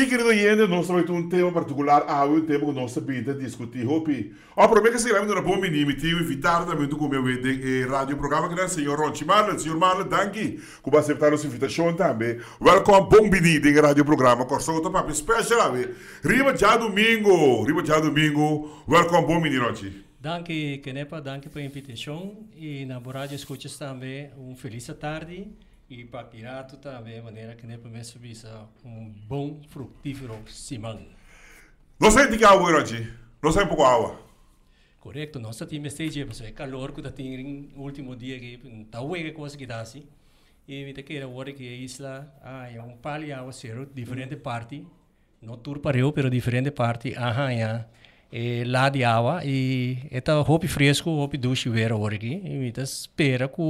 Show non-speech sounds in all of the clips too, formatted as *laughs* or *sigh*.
Ti querido oyente, nós sobre um tema particular, há ah, um tema que nós sabíamos discutir Hopi. Oh, o oh, problema é que se grava na boa tive te invitar também com o meu eh, rádio programa que é o senhor Ronchi Marlon. Senhor Marlon, danke, que vai aceitar nossa invitação também. Welcome, bom menino em rádio programa, com sua outra papo especial, Riba já domingo, Riba já domingo, welcome, bom menino, Ronchi. Danke, Kenepa, danke pela invitação e na boa rádio escutas também, um feliz tarde e partirá de também maneira que nem primeira subida um bom frutífero simão. Não sei de que água era hoje, não sei pouco água. Correto, nossa time é esteja, mas é calor que tem no último dia que tá então, ué que coisa que dá assim. E me te queira hora que a é isla ah, é um par de água zero, diferente parte, não tur pareu, pero diferente parte, aham, é. Eh, lá de água e está roupa fresco, roupa duche, ver hora aqui, e me espera que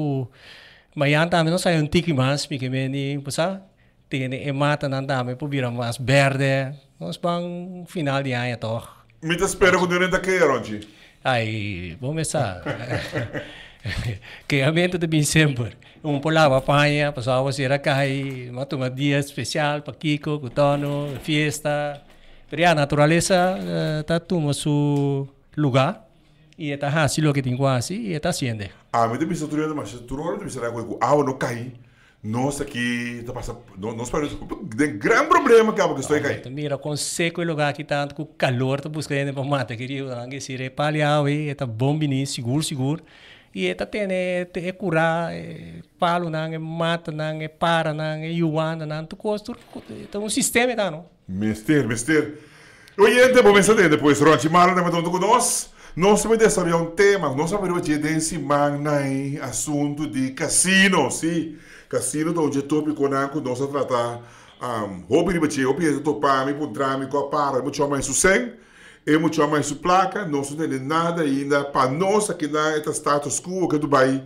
Mayanta no sa yung tiki mas pikimeni pusa tiene emata eh, nanda me pubira mas verde. Nos bang final di ay to. Mitas pero ko din da keronji. Ai, vamos começar. que a mente de bem sempre. Um polava panha, passava se era cai, mata um dia especial para Kiko, Cutono, fiesta. Pero a natureza está uh, tá, su lugar y estás así ah, lo que tengo así ah, y estás haciendo. A mí te pisa tu riendo más, tu rol te pisa la hueco, ah, no caí. Nossa, que tá passando. Nós paramos. Tem grande problema, que porque estou ah, aí caindo. Mira, com seco e lugar aqui tanto com calor, tô buscando eh, para matar, querido. Angue se repalhar, e tá bom, seguro, seguro. E tá tendo, é curar, é palo, não, é mata, não, é para, não, é yuana, não, tu costa. está um sistema, tá, Mister, Mister, mister. Oiente, vou pensar depois, Ronti Mara, né, mas não com nós. Não se pode saber um tema, não se pode desse aí, assunto de casino, sim. Casino do dia tópico na não nós tratar. Um, hobby de batia, hobby de topar, me encontrar, me copar, muito mais sossego. E muito mais suplaca, placa, não se tem nada ainda. Para nós aqui na esta status quo que Dubai,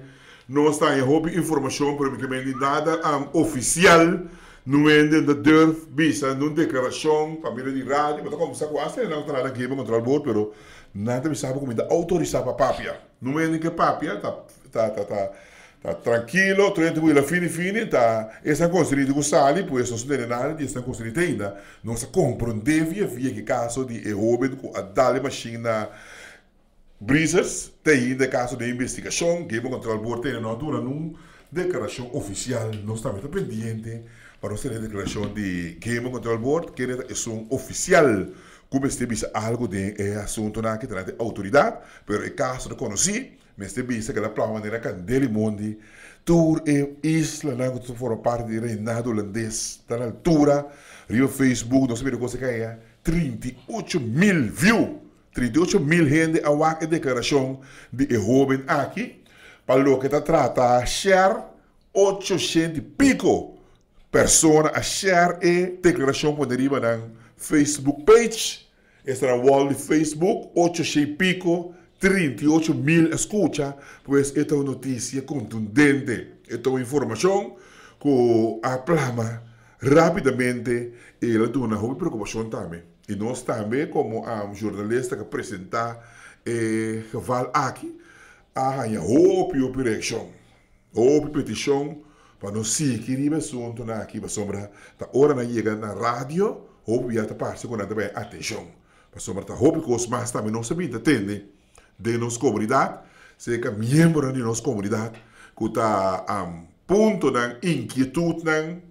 nós está em hobby informação, porque nada um, oficial. Não é de Durf, visa, não declaração, família de rádio, mas como a assim, não está nada aqui, vou controlar o bordo, nada me sabe comida. autorizava para papia. Não é nem que papia, tá, tá, tá, tá, tá tranquilo, tranquilo, fine, fine, tá. Essa construída com sal, por isso não se tem nada, essa construída ainda. Não se compreende via via que caso de erro com a Dali Machina. Breezers, tem ainda caso de investigação, que o controle board tem na altura numa declaração oficial, não está muito pendente para você ter declaração de Game Control Board, que é um oficial como este disse, algo de é, eh, assunto na que trata autoridade, pero é caso de conheci, mas este visa que da plan maneira que dele mundo, tour e isla na que foram parte de reinado holandês, está na altura, Rio Facebook, não sei o que você quer, 38 mil views. 38 mil gente a wak declaração de e jovem aqui, para lo que tá trata, share 800 pico pessoas a share e declaração por deriva Facebook page. Esta era wall de Facebook, 8 e pico, 38 mil escuta pois esta é uma notícia contundente. Esta é uma informação que aplama rapidamente e ela tem uma grande preocupação também. E nós também, como a jornalista que apresenta eh, que vai aqui, arranha outra operação, uma petição para não seguir junto aqui para sombra. Tá hora na chega na rádio, hope ya ta parsi con andaba atención pasó marta hope que os más también nos habita tende de nos comunidad se membro de nos comunidad que ta am ponto nan inquietud nan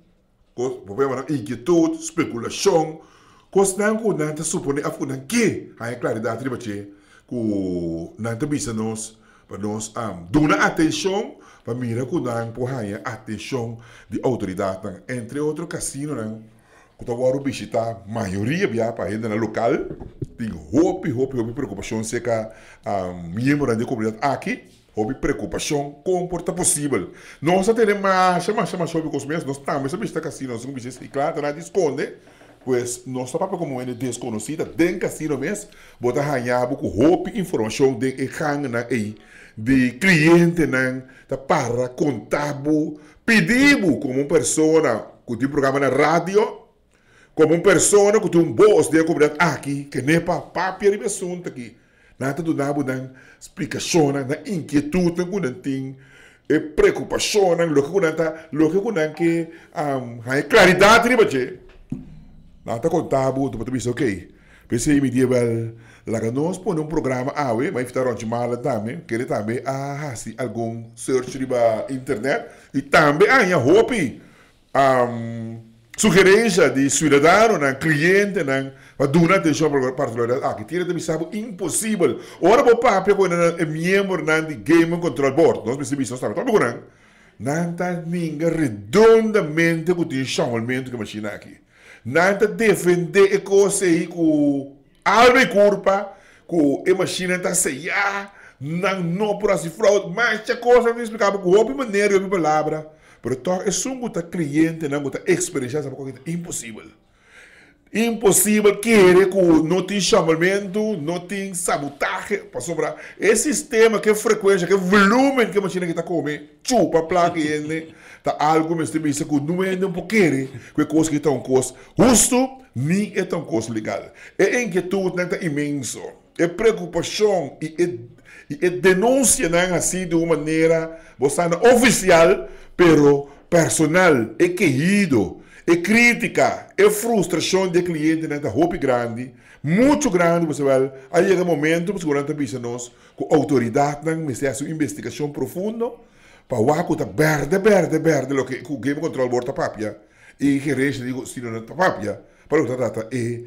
problema nan inquietud especulação cos nan ku nan ta supone afu nan ke hay claridad riba che ku nan ta bisa nos para nós um, dona atenção para mira que não por atenção de autoridade entre outro casino não Kuta waru bishita maioria biya pa ainda na né, local. Tem hope, hope, hope preocupação seca um, membro da comunidade aqui. Hope preocupação com porta possível. Nós até nem mais, mais, mais hope com os meus. Nós também tá, tá sabemos que casino, nós não bichos e claro, nada esconde. Pues nossa papa como é desconhecida, tem casino mesmo. Bota ranhabo com hope informação de e hang na e de cliente nan né, da tá para contabo pedibu como uma pessoa que tem programa na rádio como uma pessoa que tem um voz de cobrar aqui que nepa papel y asunto aquí. Nada do nabo dan explicações, na inquietude que não tem, e é preocupação, lo que não tá, lo que não que um, a claridade de bache. Nada contabo, tu tu ok. Pensei me dia bel, lá que nós põe um programa awe, ah, vai ficar onde mala também, que ele também ah, se algum search de internet e também ah, hope. Um, sugerência de cidadão, um cliente, nan para de atenção para a particularidade. Ah, que tira de sabe impossível. Ora vou papo a quando é membro de Game Control Board. Nós percebemos isso, sabe? Tá bom, não? está ninguém redondamente com o chamamento que machina aqui. está defender e coisa aí com alma e culpa, com a machina tá ceia, não não por assim fraude, mas a coisa eu explicava com outra maneira e ah, outra palavra. Pero é só um cliente, não é experiência, impossível. Impossível querer que não tem chamamento, não tem sabotagem para sobrar. Esse sistema, que frequência, que volume que a máquina que está comendo, chupa a placa ele, tá algo mesmo que isso que não é um pouquinho, que coisa que estão coisa, justo, nem é tão coisa legal. É inquietude, não é imenso. É preocupação e é, e é denúncia, não é assim, de uma maneira, você oficial, pero personal é querido, é crítica, é frustração de cliente nessa roupa grande, muito grande, você vai, aí chega é um momento, você vai dizer nós, com autoridade não né, necessita uma investigação profunda, para o água está verde, verde, verde, o que o game o borda tá papia, e gerência digo, se não é tá papia, para o que trata é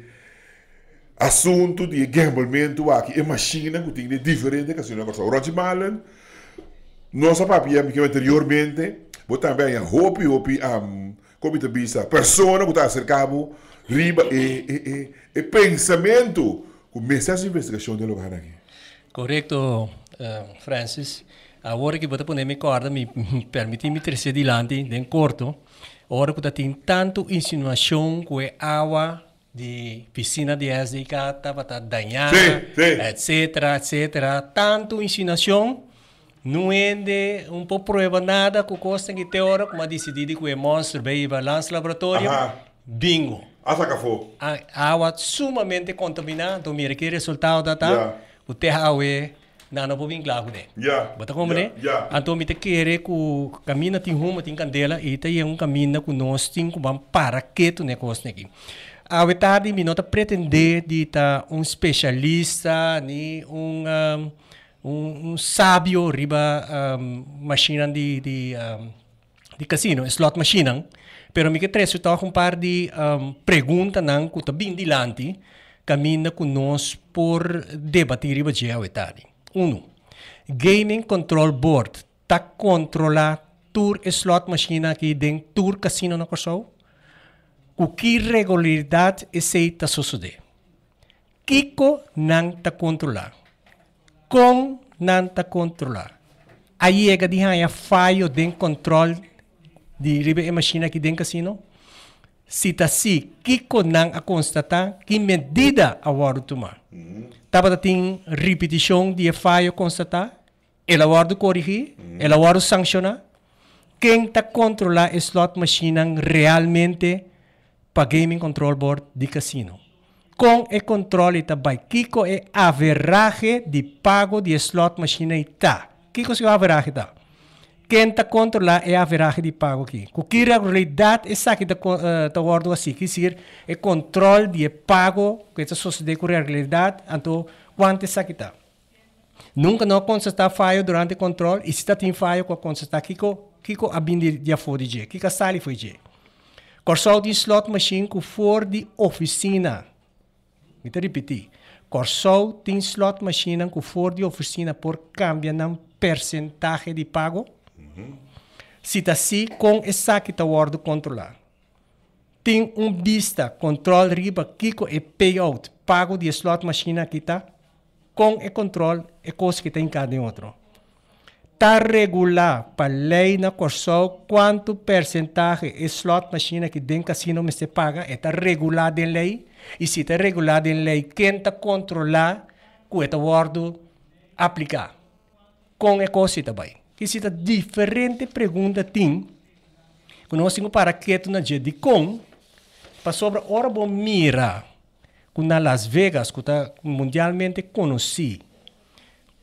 assunto de gamblemento aqui, é machina que tem de diferente, que se não é o Roger Malen, nossa papia, que anteriormente, também a je hopie a aan. Kom je te bisa. Personen moet aan cercabo. Riba e, eh, e, eh, e, eh, e pensamento. Com mensagem investigação de lugar aqui. Correto, uh, Francis. Agora que vou te pôr minha corda, me permite me trazer adiante, de corto. Agora que tem tanto insinuação que é água de piscina de SDK estava tá, tá, tá danhada, etc, etc. Tanto insinuação não é um pouco prueba nada que consegue ter hora, como decidido que o monstro, bem balanço laboratório. Bingo. A saca fogo. A água sumamente contaminada, mira que resultado tá. O terra é na não vou vingar com ele. Bota como né? Yeah. Então me te querer que o caminho tem rumo, tem candela e tem um caminho que nós tem que vamos para quieto negócio aqui. A verdade, me nota pretender de estar um especialista, nem um um, um sábio riba um, machine de, de, um, de casino, slot machine. Pero mi que três, eu toco um par de um, perguntas não que tá bem dilante, caminha conosco por debater riba de etade. Um, Gaming Control Board tá controlar tur slot machine aqui dentro tur casino na Kosovo? o que regularidade aceita suceder. Kiko não está controlar. Com não está controlar. Aí é que diz, ah, é falho de controle de ribe machina dentro do casino. Se está se que assim, assim, conan a constatar que medida a hora tomar. Uhum. Tava tem repetição de é falho constatar, ela hora corrigir, uhum. ela hora sancionar. Quem está controlar slot machine realmente para gaming control board de casino com e controle também. Kiko é a average de pago de slot machine tá. Kiko a average tá. Quem está controlar é a average de pago aqui. O que realidade é saque da da eh, ordem assim, quer dizer, é controle de pago que está sucedendo com realidade, então quanto é saque tá. Nunca não constatar falha durante o controle, e se está tem falha com constatar Kiko, Kiko abinde de afo de dia, Kiko sali foi dia. Corsal de slot machine com for de oficina. Kita repeti. Corso tem slot machine que for de oficina por cambia na percentagem de pago. Se está assim, com essa que tá ordo controlar. Tem um vista, controle riba, kiko e payout, pago de slot machine que está com e controle e coisa que está em cada outro está regular para lei na Corsol quanto percentagem de slot machine que dentro casino me se paga está é regulado em lei e se está regulado em lei quem está controlar que está wardo aplicar com é coisa também que se está diferente pergunta tem que nós temos para na dia de com para sobre orbo mira que na Las Vegas que está mundialmente conhecido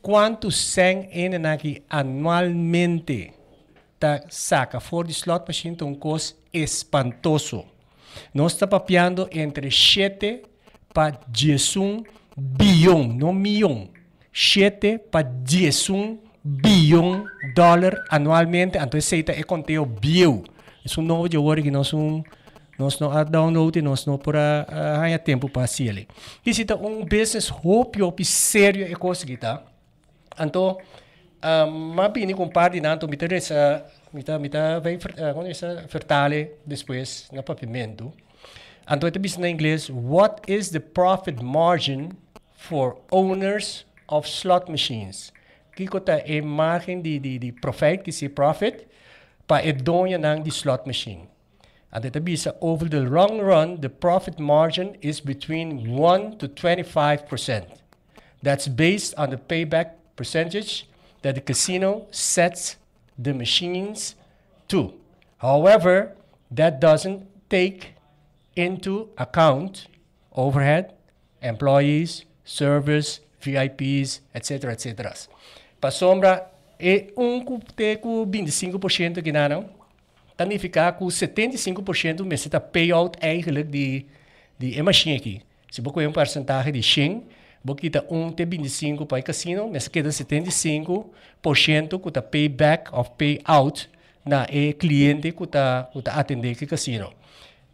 quanto sen ene naki anualmente tá saca for the slot machine tem um custo espantoso. Nós está papeando entre 7 para 11 bilhão, não milhão. 7 para 10 bilhão de dólar anualmente. Então, esse aí tá, é conteúdo bio. é um novo de ouro que nós não nós não ah, download nós não para ah, ah, ganhar tempo para se ele. e se é um business hope, hope sério é conseguir, tá? Anto, um, ehm, mapini kumpari na anto mita resa mita mita vai uh, eh, esa fertale después na pavimento. Anto ito bis na inglês, what is the profit margin for owners of slot machines? Kiko ta e margin di di di profit kisi profit pa edonya ng di slot machine. Anto ito bis over the long run, the profit margin is between 1 to 25%. That's based on the payback percentage that the casino sets the machines to. However, that doesn't take into account overhead, employees, servers, VIPs, etc., etc. Pa sombra e um te tá com 25% ginaram, significa que 75% está payout eigenlijk de de machine aqui. Se você um percentagem de 100, Bukita unte 25 para casino, mas queda 75% kuta payback of payout na e cliente kuta kuta atende ke casino.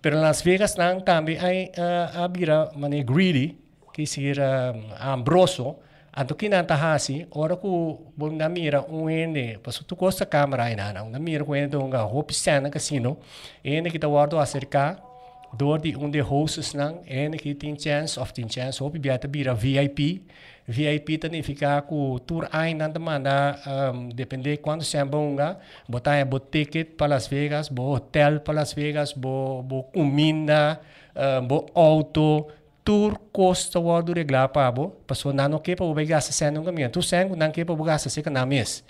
Pero Las Vegas nang kami ay uh, ah, abira ah, mani eh, greedy kisira um, mm, ambroso anto kinantahasi ora ku bom namira ene, pasu tu costa câmera un namira uende unga hope sana casino ene kita wardo acerca door die onderhoogste snang en ik heb 10 chance of 10 chance hoop je bij te bieden VIP VIP também fica com tour aí na demanda um, depende quanto se bonga botar é bo ticket para Las Vegas bo hotel para Las Vegas bo bo comida uh, ehm, bo auto tour costa o do regla para bo passou na no para o se sendo um tu sendo não que para o Vegas se que na mês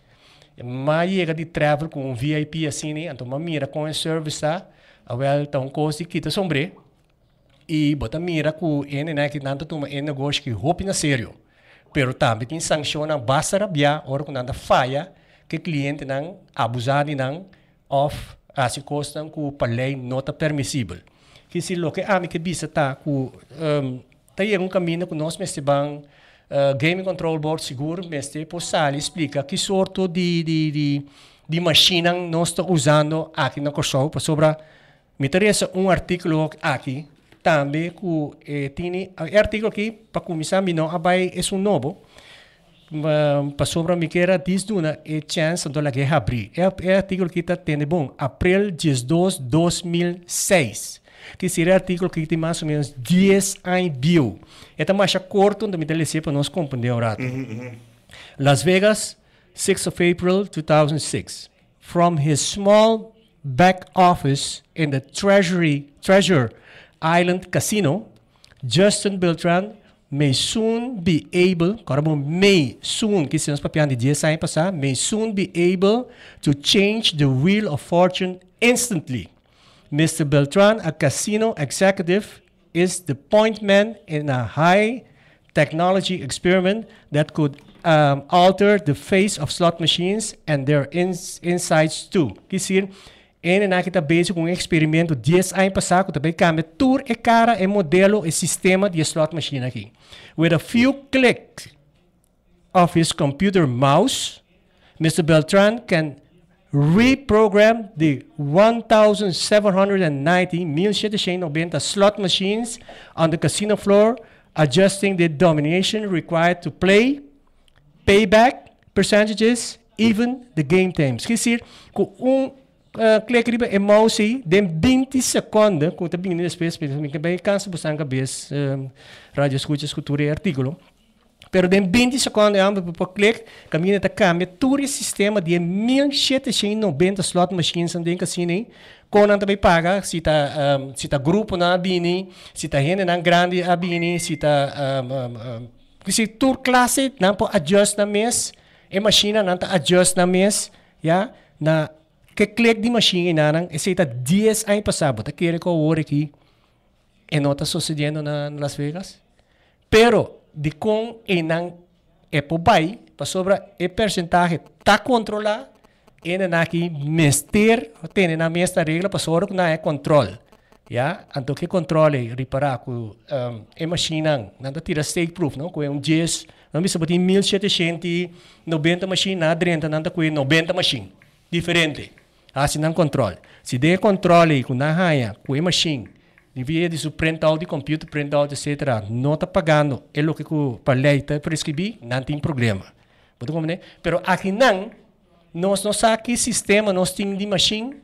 mas chega de travel com um VIP assim né então uma mira com esse serviço tá? Awel tong ko si kita sombre. E bota mira ku ene na kita nanta tuma ene gosh ki hope na sério. Pero também tem sanção na base rabia ora com nanta falha que cliente nang abusar ni nang of assim ah, costan ku palay nota permissível. Que se lo que ami que bisa tá ku um, ehm, tá um caminho que nós mesmo bang uh, eh, Game Control Board seguro mestre possali explica que sorto di di di de machine nós está usando aqui na Kosovo para sobre me interessa um artigo aqui, também, que eh, tem eh, um artigo aqui, para começar, me não abai, é um novo, para sobre me queira diz duna e chance da guerra abrir. É, é artigo que está tendo, bom, abril 12, 2006 que seria artigo que tem mais ou menos 10 anos bio. Então, mais curto, também tem para nós compreender o rato. Las Vegas, 6 of April 2006. From his small back office in the Treasury Treasure Island Casino, Justin Beltran may soon be able, corabo may soon, que se nós papiando dia pa sa? may soon be able to change the wheel of fortune instantly. Mr. Beltran, a casino executive, is the point man in a high technology experiment that could um, alter the face of slot machines and their ins insights too. Que En na está bezig com um experimento 10 anos passado, com cambia tur e cara e modelo e sistema de slot machine aqui. With a few clicks of his computer mouse, Mr. Beltran can reprogram the 1,790 slot machines on the casino floor, adjusting the domination required to play, payback percentages, even the game Quer dizer, com um Uh, klik riba emosie dem 20 seconde kota bingin space bem cansa busanga bes um, radio escuchas cultura e pero dem 20 seconde amba po klik caminha ta cambia todo sistema de 1790 slot machines andem casine konan também paga se tá um, se ta grupo na abini se ta gente na grande abini se ta um, um, um, se tur classe não po adjust na mês e machina não tá adjust na mês ya yeah? na que klik die machine na e se tá 10 aí passado tá querer que eu ore aqui e não sucedendo na, Las Vegas pero de com e não é por bai para sobra e percentagem tá controlar e na aqui mester tem na mesma regra para sobra que não é controle ya anto que controle reparar que um, ehm, é machine não tá tira stake proof não que é um 10 não me sabe 1790 machine na 30 não tá 90 machine diferente asinan control. Si de control e kuna haya, kui machine, envia de printout de computer, printout, etc. Não está pagando, é o que o lei está não tem problema. Pode compreender? Pero aqui não, nós não sabe que sistema nós temos de machine,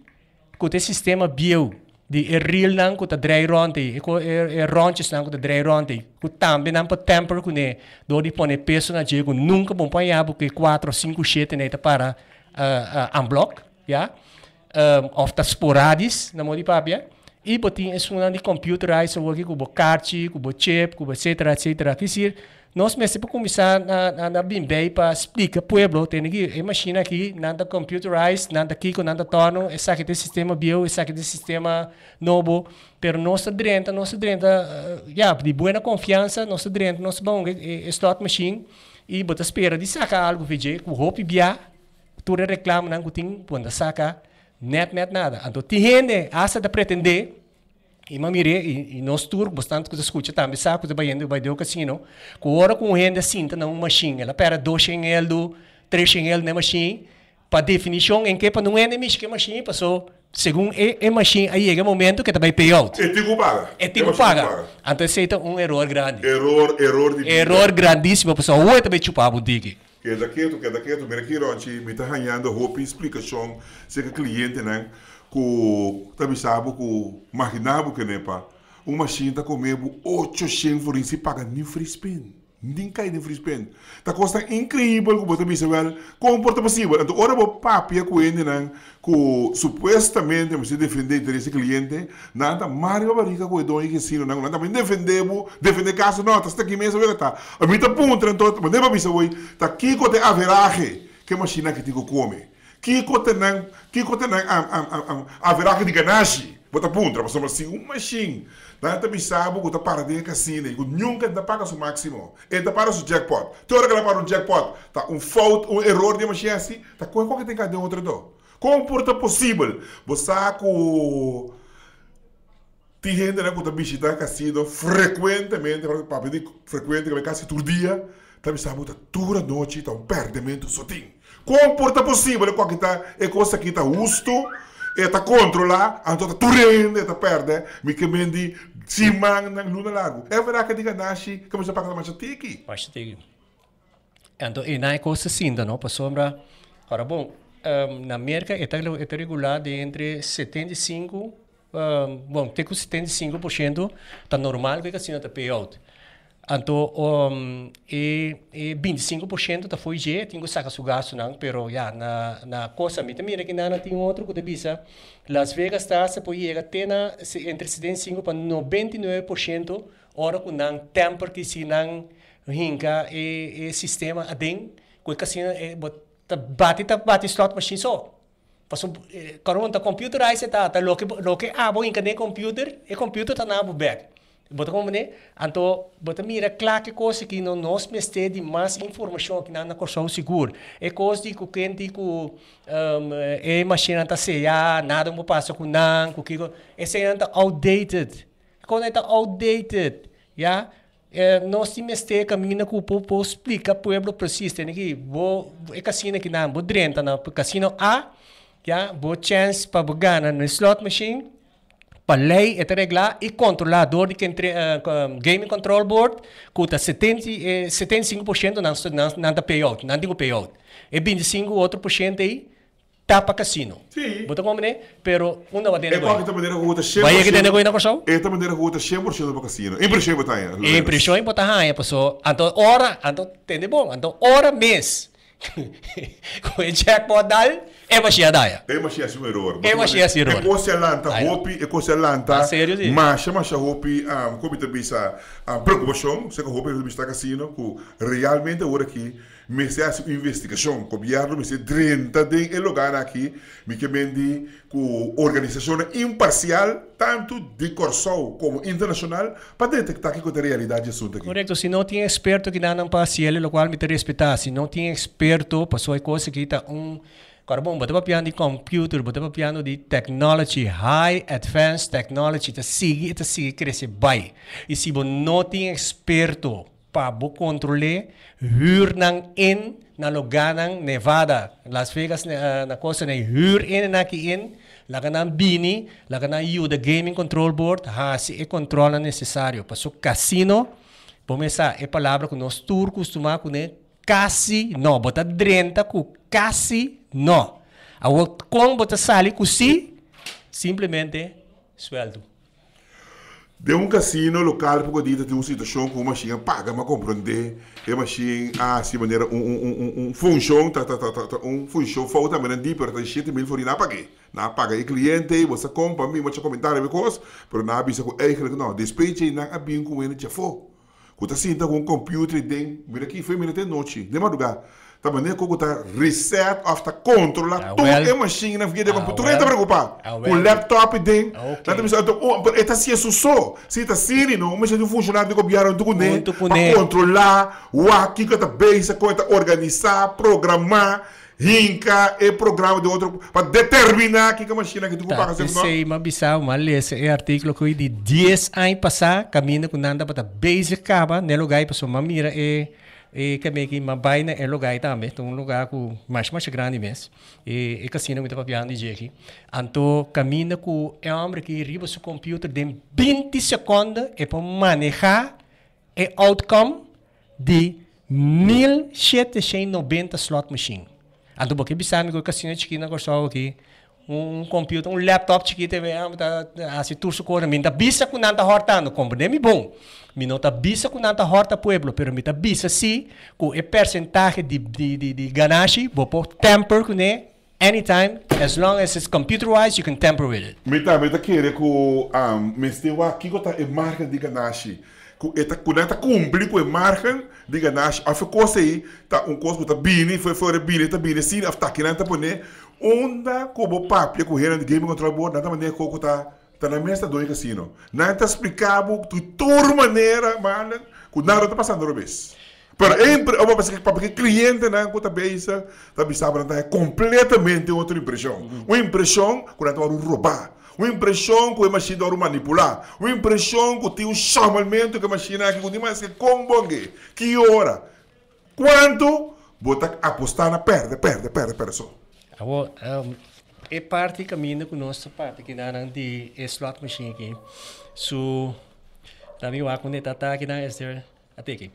que tem sistema bio, de é real não, que está dry ronde, é, é, é ronches não, com está dry ronde, com também não para temper, que né, do de pôr peso na diego, nunca bom apanhar, porque 4 ou 5 chete, né, tá para uh, uh, unblock, já? Yeah? um, of the sporades, na Moripabia. И потом es una computerize computerized work, como carchi, como chip, como etcétera, etcétera. Quer nós mesmo começar na, na, na Bimbei para explicar pueblo, tem que imagina aqui nada computerized, nada kiko, nada torno, essa aqui tem sistema bio, essa aqui tem sistema novo, pero nossa drenta, nossa drenta, uh, eh, yeah, de boa confiança, nossa drenta, nossa bom, é, slot machine, e bota espera de sacar algo, veja com roupa e biá, tudo reclama não tem quando sacar, net é nada. Então, tem gente asa da pretender e mamire e, e nós turcos bastante coisa escuta também sabe de baiano vai deu casino com hora com renda cinta uma machine ela pera dois chinelo três chinelo na machine para definição em que para não é nem que machine passou segundo é, é machine aí é o momento que também payout é tipo paga é tipo paga então aceita um erro grande erro erro de erro grandíssimo pessoal o oh, é também chupar o digue queda quieto, daquilo, quieto, é daquilo, mira aqui onde me está ganhando roupa e explicação, se que cliente, né, tá que também sabe que maquinabo que nem pá, uma chinta comendo 800 forinhos e paga mil free spin. Ding kai din free spend. Ta costa incrível como também se vel comporta possível. Então ora bo papia com ele não com supostamente você defende interesse cliente, nada Mario Barica com edon e sino não nada me defender bo defender caso não, tá aqui mesmo vel tá. A mim tá ponto então, mas deva bisa oi, tá aqui com te average que machina que te come. Kiko tenang, kiko tenang am am am average de ganache. Bota puntra, mas somos assim, um machinho. Nós é também sabemos que para de cassina, que nunca ainda paga o máximo. Ainda para o jackpot. hora que ela para o jackpot, tá um fault, um erro de machine assim, tá com que tem que cada outro do. Como porta possível? Você saco tem gente né, que está visitando cassino frequentemente, para pedir frequente, que casi todo dia, também sabe que toda noite está um perdimento sotinho. Como porta possível? Qual que está? É coisa que está justo eta controla antota turen eta perde mikemendi simang nang luna lago evera ka diga nashi kamo sa pakala macha tiki macha tiki então e na coisa sinda não para sombra ora bom ehm, um, na América está está regulado entre 75 um, bom tem 75% está normal que a sina está payout então, um, e, e 25% da foge, tem que sacar o gasto, não, pero, já, na, na coisa, me também, né, que não tem outro que visa Las Vegas está, se pode chegar até na, entre 75% para 99%, hora que não tem, porque se não rinca e, e sistema adem, que assim, é, bate, tá, bate slot machine só. Passo, é, eh, quando tá computer aí, você tá, tá, lo que, lo que, ah, vou encanar computer, e computer tá na back. Bota como né? Então, bota mira, claro que coisa que não nos mestre de mais informação que não na o seguro. É coisa de que o cliente que um, é machina tá ceia, nada não passa com não, com que esse é tá outdated. Quando é tá outdated, já é, nós se mestre caminha com o povo explica pueblo persiste, né que vou é casino que não, vou drenta na casino A, já vou chance para ganhar no slot machine a lei et regla e controlador de entre, uh, eh, game control board cuta 70 eh, 75% nan nan na da payout nan digo payout e 25 outro por cento aí para casino sim bota como né pero uma maneira é qual que tá maneira com outra cheia vai que tem negócio na coração é tá maneira com outra cheia por cento para casino impressão botar aí impressão botar aí pessoal então hora então tem de bom então hora mês com o jackpot dal é uma daya. Eva și și eror. Eva și și eror. E cosa lanta hopi, e é cosa lanta. Sério zi. Ma și ma și hopi, am ah, copita bisa, am preocupação, se că hopi é bisa casino cu realmente ora aqui me se hace investigação, copiarlo, me se drenta de el lugar aqui, me que vendi cu organização imparcial, tanto de Corsol como internacional, para detectar que é a realidade assunto aqui. Correto, se não tinha experto que não para cielo, o qual me te respeitar, se não tinha experto, passou a coisa que está um piano de computer botaba piano de technology high advanced technology ta sigi ta sigi cresce bai e você não tem experto para bo controle huur in na loganang Nevada Las Vegas na, uh, na kosa na né, huur in na ki in laga na bini laga na you o gaming control board ha si é controla é necessário passo casino começar é palavra que nós turcos costumamos né não bota drenta com casino no. Awak kong bota sali kusi simplesmente sueldo. De um casino local, porque dita tem uma situação com uma machinha paga, mas compreende. E machinha, ah, assim, maneira, um, um, um, um um função, tá, tá, tá, tá, um função falta, mas não diz, para 7 mil forina paguei. Não paga e cliente, você compra, mim, você comentário, me coisa, mas não avisa com ele, eh, não, despeite e não abinho com ele, já for. Quando assim, tá com um computer, tem, mira aqui, foi, mira até noite, de madrugada. Taba tá ne koko ta reset of ta control la é tung e é machine na vgede ba putu eta preocupado. É o laptop ding. Na tem então ah, o tá si é só, se tá siri não, mas não funcionar de copiar tu kune. Pa controlar, o ki que ta base ko ta organizar, programar. Rinca e programa de outro para determinar que a máquina que tu paga sempre não. Sei, mas bisau, mas esse é artigo que de 10 anos passar, caminha com nada para basic caba, né lugar para sua mamira e e que me mas mabaina é er lugar também então um lugar com mais mais grande mesmo e e casino muito papiando de aqui então caminha com é homem que riba seu computador de 20 segundos e para manejar é outcome de 1790 slot machine então porque bisame que o casino de esquina não gostava aqui um computador, um laptop chiquito, así ah, tá, ah, turso corre, minta bisa con nanta horta, no comprende mi bon. me no ta bisa con nanta horta pueblo, pero me ta bisa si, con el porcentaje de, de, de, de ganache, vou por temper con ele, anytime, as long as it's computerized, you can temper with it. Mi ta, mi ta quiere que, um, me estewa, kiko ta el margen de ganache, quando está cumprir com tá, a margem de ganache, a coisa aí, tá um curso tá, que tá bine, foi fora bine, tá bine, sim, a tá querendo poner onda como papi correr de game contra o board, nada maneira coco tá tá na mesa do casino. Nada tá explicável, de toda maneira, mano, que nada está passando outra vez. Para sempre, eu vou pensar que cliente cliente né, na conta beisa, tá que né, tá, é completamente outra impressão. Uhum. Uma impressão que nada vai roubar. Uma impressão que a máquina vai manipular. Uma impressão que tem um chamamento que a máquina que continua a ser combongue. Que hora? Quanto? Vou apostar na perda, perda, perda, perda só. Ako, um, ehm, e parte kami na kuno sa parte kinarang di slot machine ki. So, rami wakon ni tata kina Esther ateki.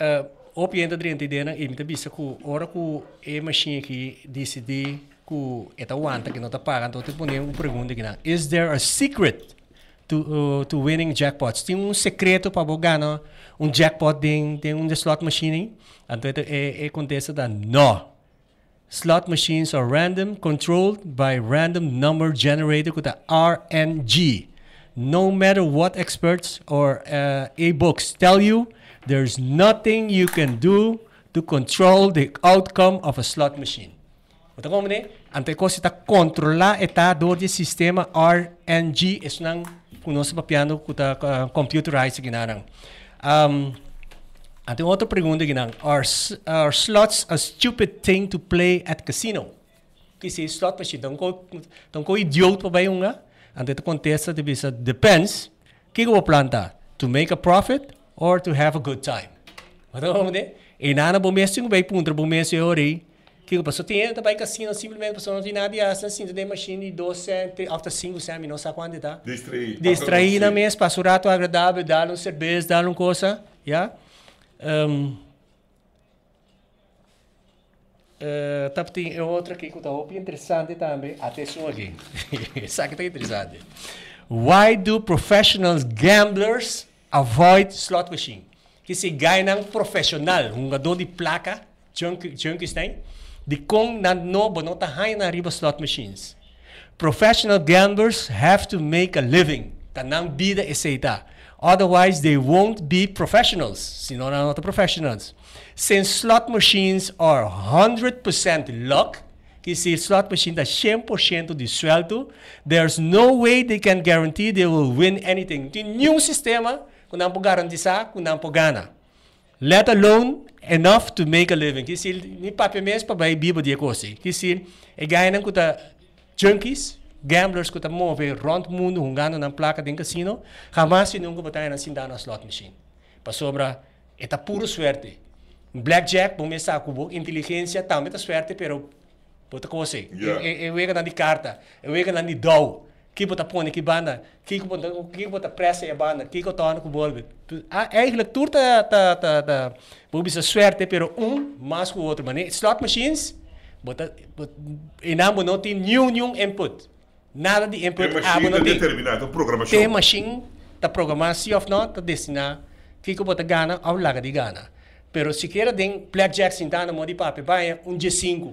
Uh, eh, o pienta drinti de na imita bisa ku ora ku e machine ki DCD ku etawanta ki nota pagan to te ponia um pergunta kina is there a secret to uh, to winning jackpots? Tem um secreto para bogano um jackpot ding tem um slot machine. Então, é, é, é contesta da não. Slot machines are random, controlled by random number generator with the RNG. No matter what experts or uh, e-books tell you, there's nothing you can do to control the outcome of a slot machine. Mutta kung mene, antay ko sita kontrola eta dorje sistema RNG is nang kuno sa piano kuta uh, computerized ginanang. Um, Até ah, outra pergunta, Guinan. Are, are slots a stupid thing to play at casino? Que se slot pa si tão ko tão idiota vai yung Antes ah? Ante to contesta te bisa depends. Que vou planta to make a profit or to have a good time. Mato mo de? Inana bo que yung bay punter bo o ori. Que ko passo tinha também casino simplesmente pessoal não tem nada asa assim de machine docente after cinco semi não sabe quando tá. Distrair. Distrair na mesa, passar rato agradável, dar um cerveja, dar uma coisa, yeah? Um, Uh, eh, tá, tem é outra aqui que está bem interessante também. Atenção ah, aqui. Sabe que está interessante. Why do professional gamblers avoid slot machine? Que se um profissional, um jogador de placa, junk de como na novo não está na riba slot machines. Professional gamblers have to make a living. Tá na vida aceitar. Otherwise, they won't be professionals. You know, they not the professionals. Since slot machines are 100% luck, you see, slot machine está 100% de sueldo, there's no way they can guarantee they will win anything. The new sistema que não pode garantizar que gana. Let alone enough to make a living. Que se nem papel mesmo para eh, ir vivo de coisa. e se eh, ganham com junkies, gamblers ko tamo ve round mundo hungano ng plaka din casino, hamas yun yung kubatay na sindano slot machine. para sobra é puro suerte. Blackjack, bom bumesa cubo, inteligência, também ita suerte, pero puta kose. Yeah. E, e, wega na di carta, e wega na de dou. Ki bota põe ki banda, ki bota, ki bota pressa e banda, ki ko tona ko bolbe. Ah, eigenlijk toer ta, ta, ta, ta, bubisa swerte, pero um, mas ko outro, mané. Slot machines, bota, bota, enamo não tem nenhum, nenhum input. Nada de input abo não tem. Ah, determinado, Tem machine, da programar se não, not, tá destinar. Fica bota gana, ao larga de gana. Mas se queira tem blackjack sentado, modi papi, vai um dia 5.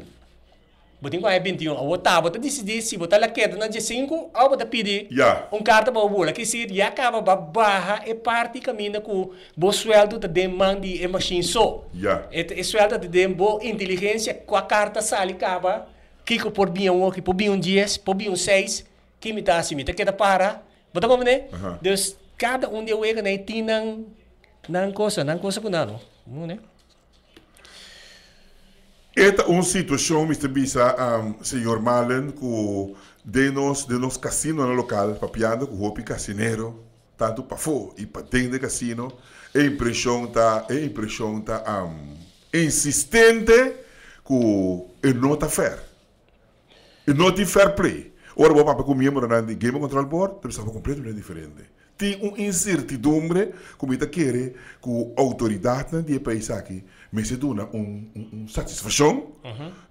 Botin kwa 21, ao botar, bota decidir se botar lá queda na dia 5, ao bota pedir. Yeah. Um carta para o bula, que se já acaba ba barra e parte caminha com bo sueldo da demanda e machine só. Yeah. E sueldo de bo inteligência com a carta sali acaba kiko por bien o que por bien dias por bien seis que me tá assim tá queda para bota como né Deus cada um de eu né tinha não coisa não coisa com nada não né Eta é um situação, Mr. Bisa, um, senhor Malen, com de nos, de nos casino no local, papiando com o casinero, tanto para fora e para dentro do casino, é impressão tá, é impressão tá, um, insistente com o é nota fera. E non tem fair play. Ora, vou para comigo, na game contra o board, temos algo completamente Ti Tem uma incertidumbre, come ti chiede que a di do país aqui, mas se dá uma satisfação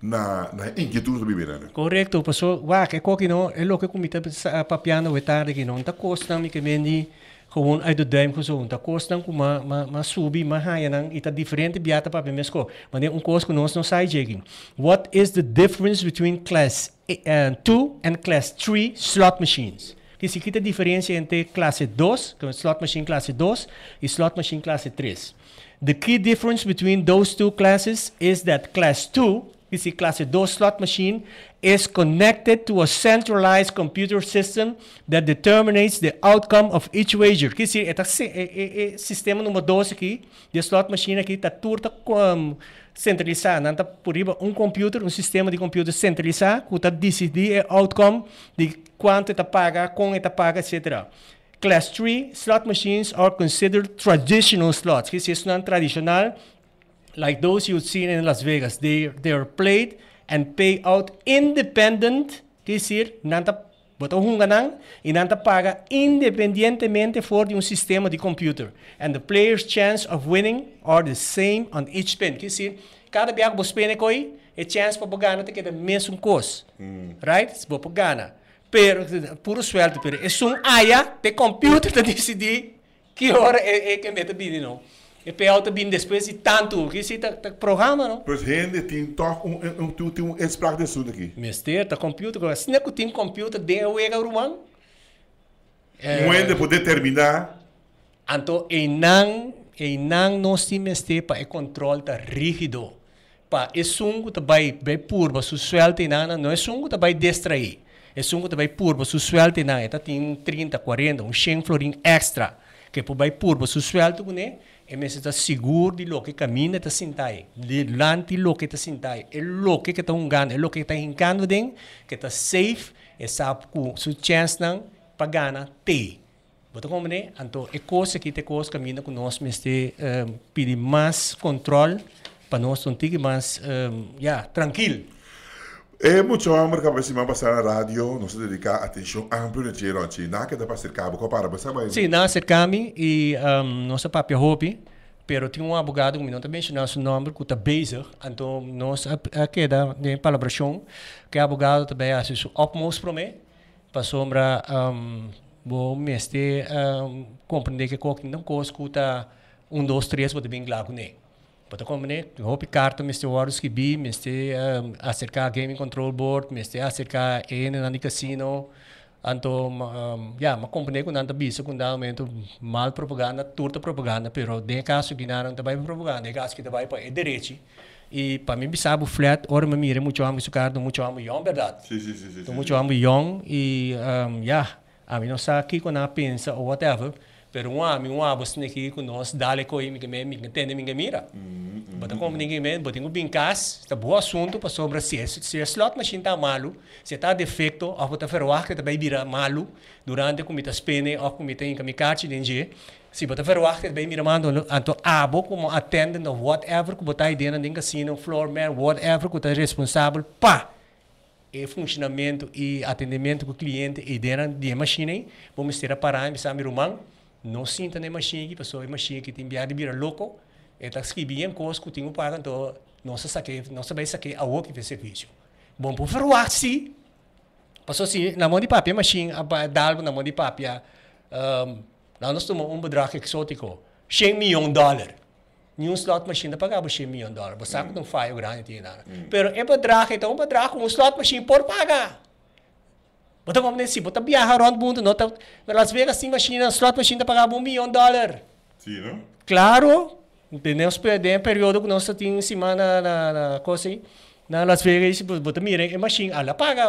na, na inquietude do bebê. Correto, pessoal. Uá, que coque è quello che mi uh-huh. o comitê papiano, é che non ti costa, mi que vende. gewoon uit de duim gezogen. Dat kost dan maar maar maar subi maar ga je dan ita diferente biata para mesco. Wanneer een kost kunnen ons nog sai jeking. What is the difference between class 2 eh, and class 3 slot machines? Que se quita a diferença entre classe 2, que é slot machine classe 2 e slot machine classe 3. The key difference between those two classes is that class 2 PC Class 2 slot machine is connected to a centralized computer system that determines the outcome of each wager. Quer dizer, esse é tá é, é, sistema número 12 aqui, de slot machine aqui, está tudo tá hum, né? tá um, centralizado. Não está por aí um computador, um sistema de computador centralizado, que está decidindo o outcome de quanto está paga, como está paga, etc. Class 3 slot machines are considered traditional slots. Quer dizer, isso não é tradicional, like those you've seen in Las Vegas. They they are played and pay out independent this year. Nanta botão hunganang e nanta paga independentemente for de um sistema de computer. And the player's chance of winning are the same on each spin. Quer dizer, cada biago bos pene koi, a é chance para pagana te queda mesmo cos. Mm. Right? Se bo pagana. Né? Pero puro suelto, pero é um aia te computer te *laughs* decidir que hora é, é que mete bini não e pergunta bem depois e tanto, que se tá, tá programa, não? Pois rende, tem toque, um, um, tem, tem um esplaco de tudo aqui. Mister, tá computador se não é que tem computer, de eu era humano. É, não ainda poder terminar. Então, e não, e não nós temos que para o controle tá rígido. Para é sungo vai bem purba, se suelta e nada, não é sungo vai distrair. É sungo também purba, se suelta e nada, tá, tem 30, 40, um 100 florin extra. Que é vai o mas se suelta, né? e me está seguro de lo que caminha está sentado, delante de lo que está sentado, é lo que está jogando, é lo que está brincando de que está safe, e sabe que sua chance não para ganhar tem. Você tá compreende? Então, é coisa que te coisa caminha com nós, mas tem um, eh, pedir mais controle para nós, sentir mais um, eh, yeah, tranquilo. E mucho amor que si pasar a radio, nos dedica atención amplia de Chiro, não na que para ser cabo, para pasar bem. Sim, né? na cercame e um, nossa papia hopi, pero tem um abogado, um minuto bem, nosso nome que é está bezig, então nós aqui da de chão que é abogado também a seu opmos para mim, para sombra um, vou mestre um, compreender que qualquer não coisa que um, dois, três, vou bem claro, né? Potokomne, hopi karto meste warus ki bi, meste um, eh, acerca gaming control board, meste acerca en nani casino, anto um, ehm, ya yeah, makompne kun anta bisa kun dang mento mal propaganda, turta propaganda, pero de caso ginarang tabay propaganda, de caso que tabay pa e derechi. E para mim, sabe o flat, ora me mira, muito amo isso, cara, muito amo young verdade? Sim, sim, sim. Então, muito amo young e, um, yeah, a mim não sabe aqui quando ela pensa ou whatever, pero nga mi nga bos ne ki ku nos dale ko mi me mi entende mi mira bota com ninguém me bota ngo bincas está bom assunto para sobre se se slot machine tá malu, se está defeito ou bota ferroar que também vira malo durante como tá spene ou como tá em kamikaze denje se bota ferroar que também mira mando anto abo como atendem no whatever que bota ideia na casino floor man whatever que tá responsável pá e funcionamento e atendimento com o cliente e dentro de machine vamos ter a parar em Samirumang não sinta nem machine que pessoa é machine que tem biado vira louco e tá escrevendo coisas que tinha para então não se saque não se vai saque a outra que serviço bom por falar sim. passou assim, na mão de papel machine a dar na mão de papia, um, nós tomamos um bedrag exótico 100 milhões de dólares nenhum slot machine pagava 100 milhões de dólares você mm. não faz o grande tem nada mas é bedrag então um bedrag um slot machine por pagar Bota como kom bota viajar biaha o mundo, Mas Las Vegas tem machina, slot para pagava um milhão de dólares. Sim, não? Claro, nós perdemos um período que nós tínhamos semana na, na coisa aí na Las Vegas, buta é uma eh, machine, ala paga,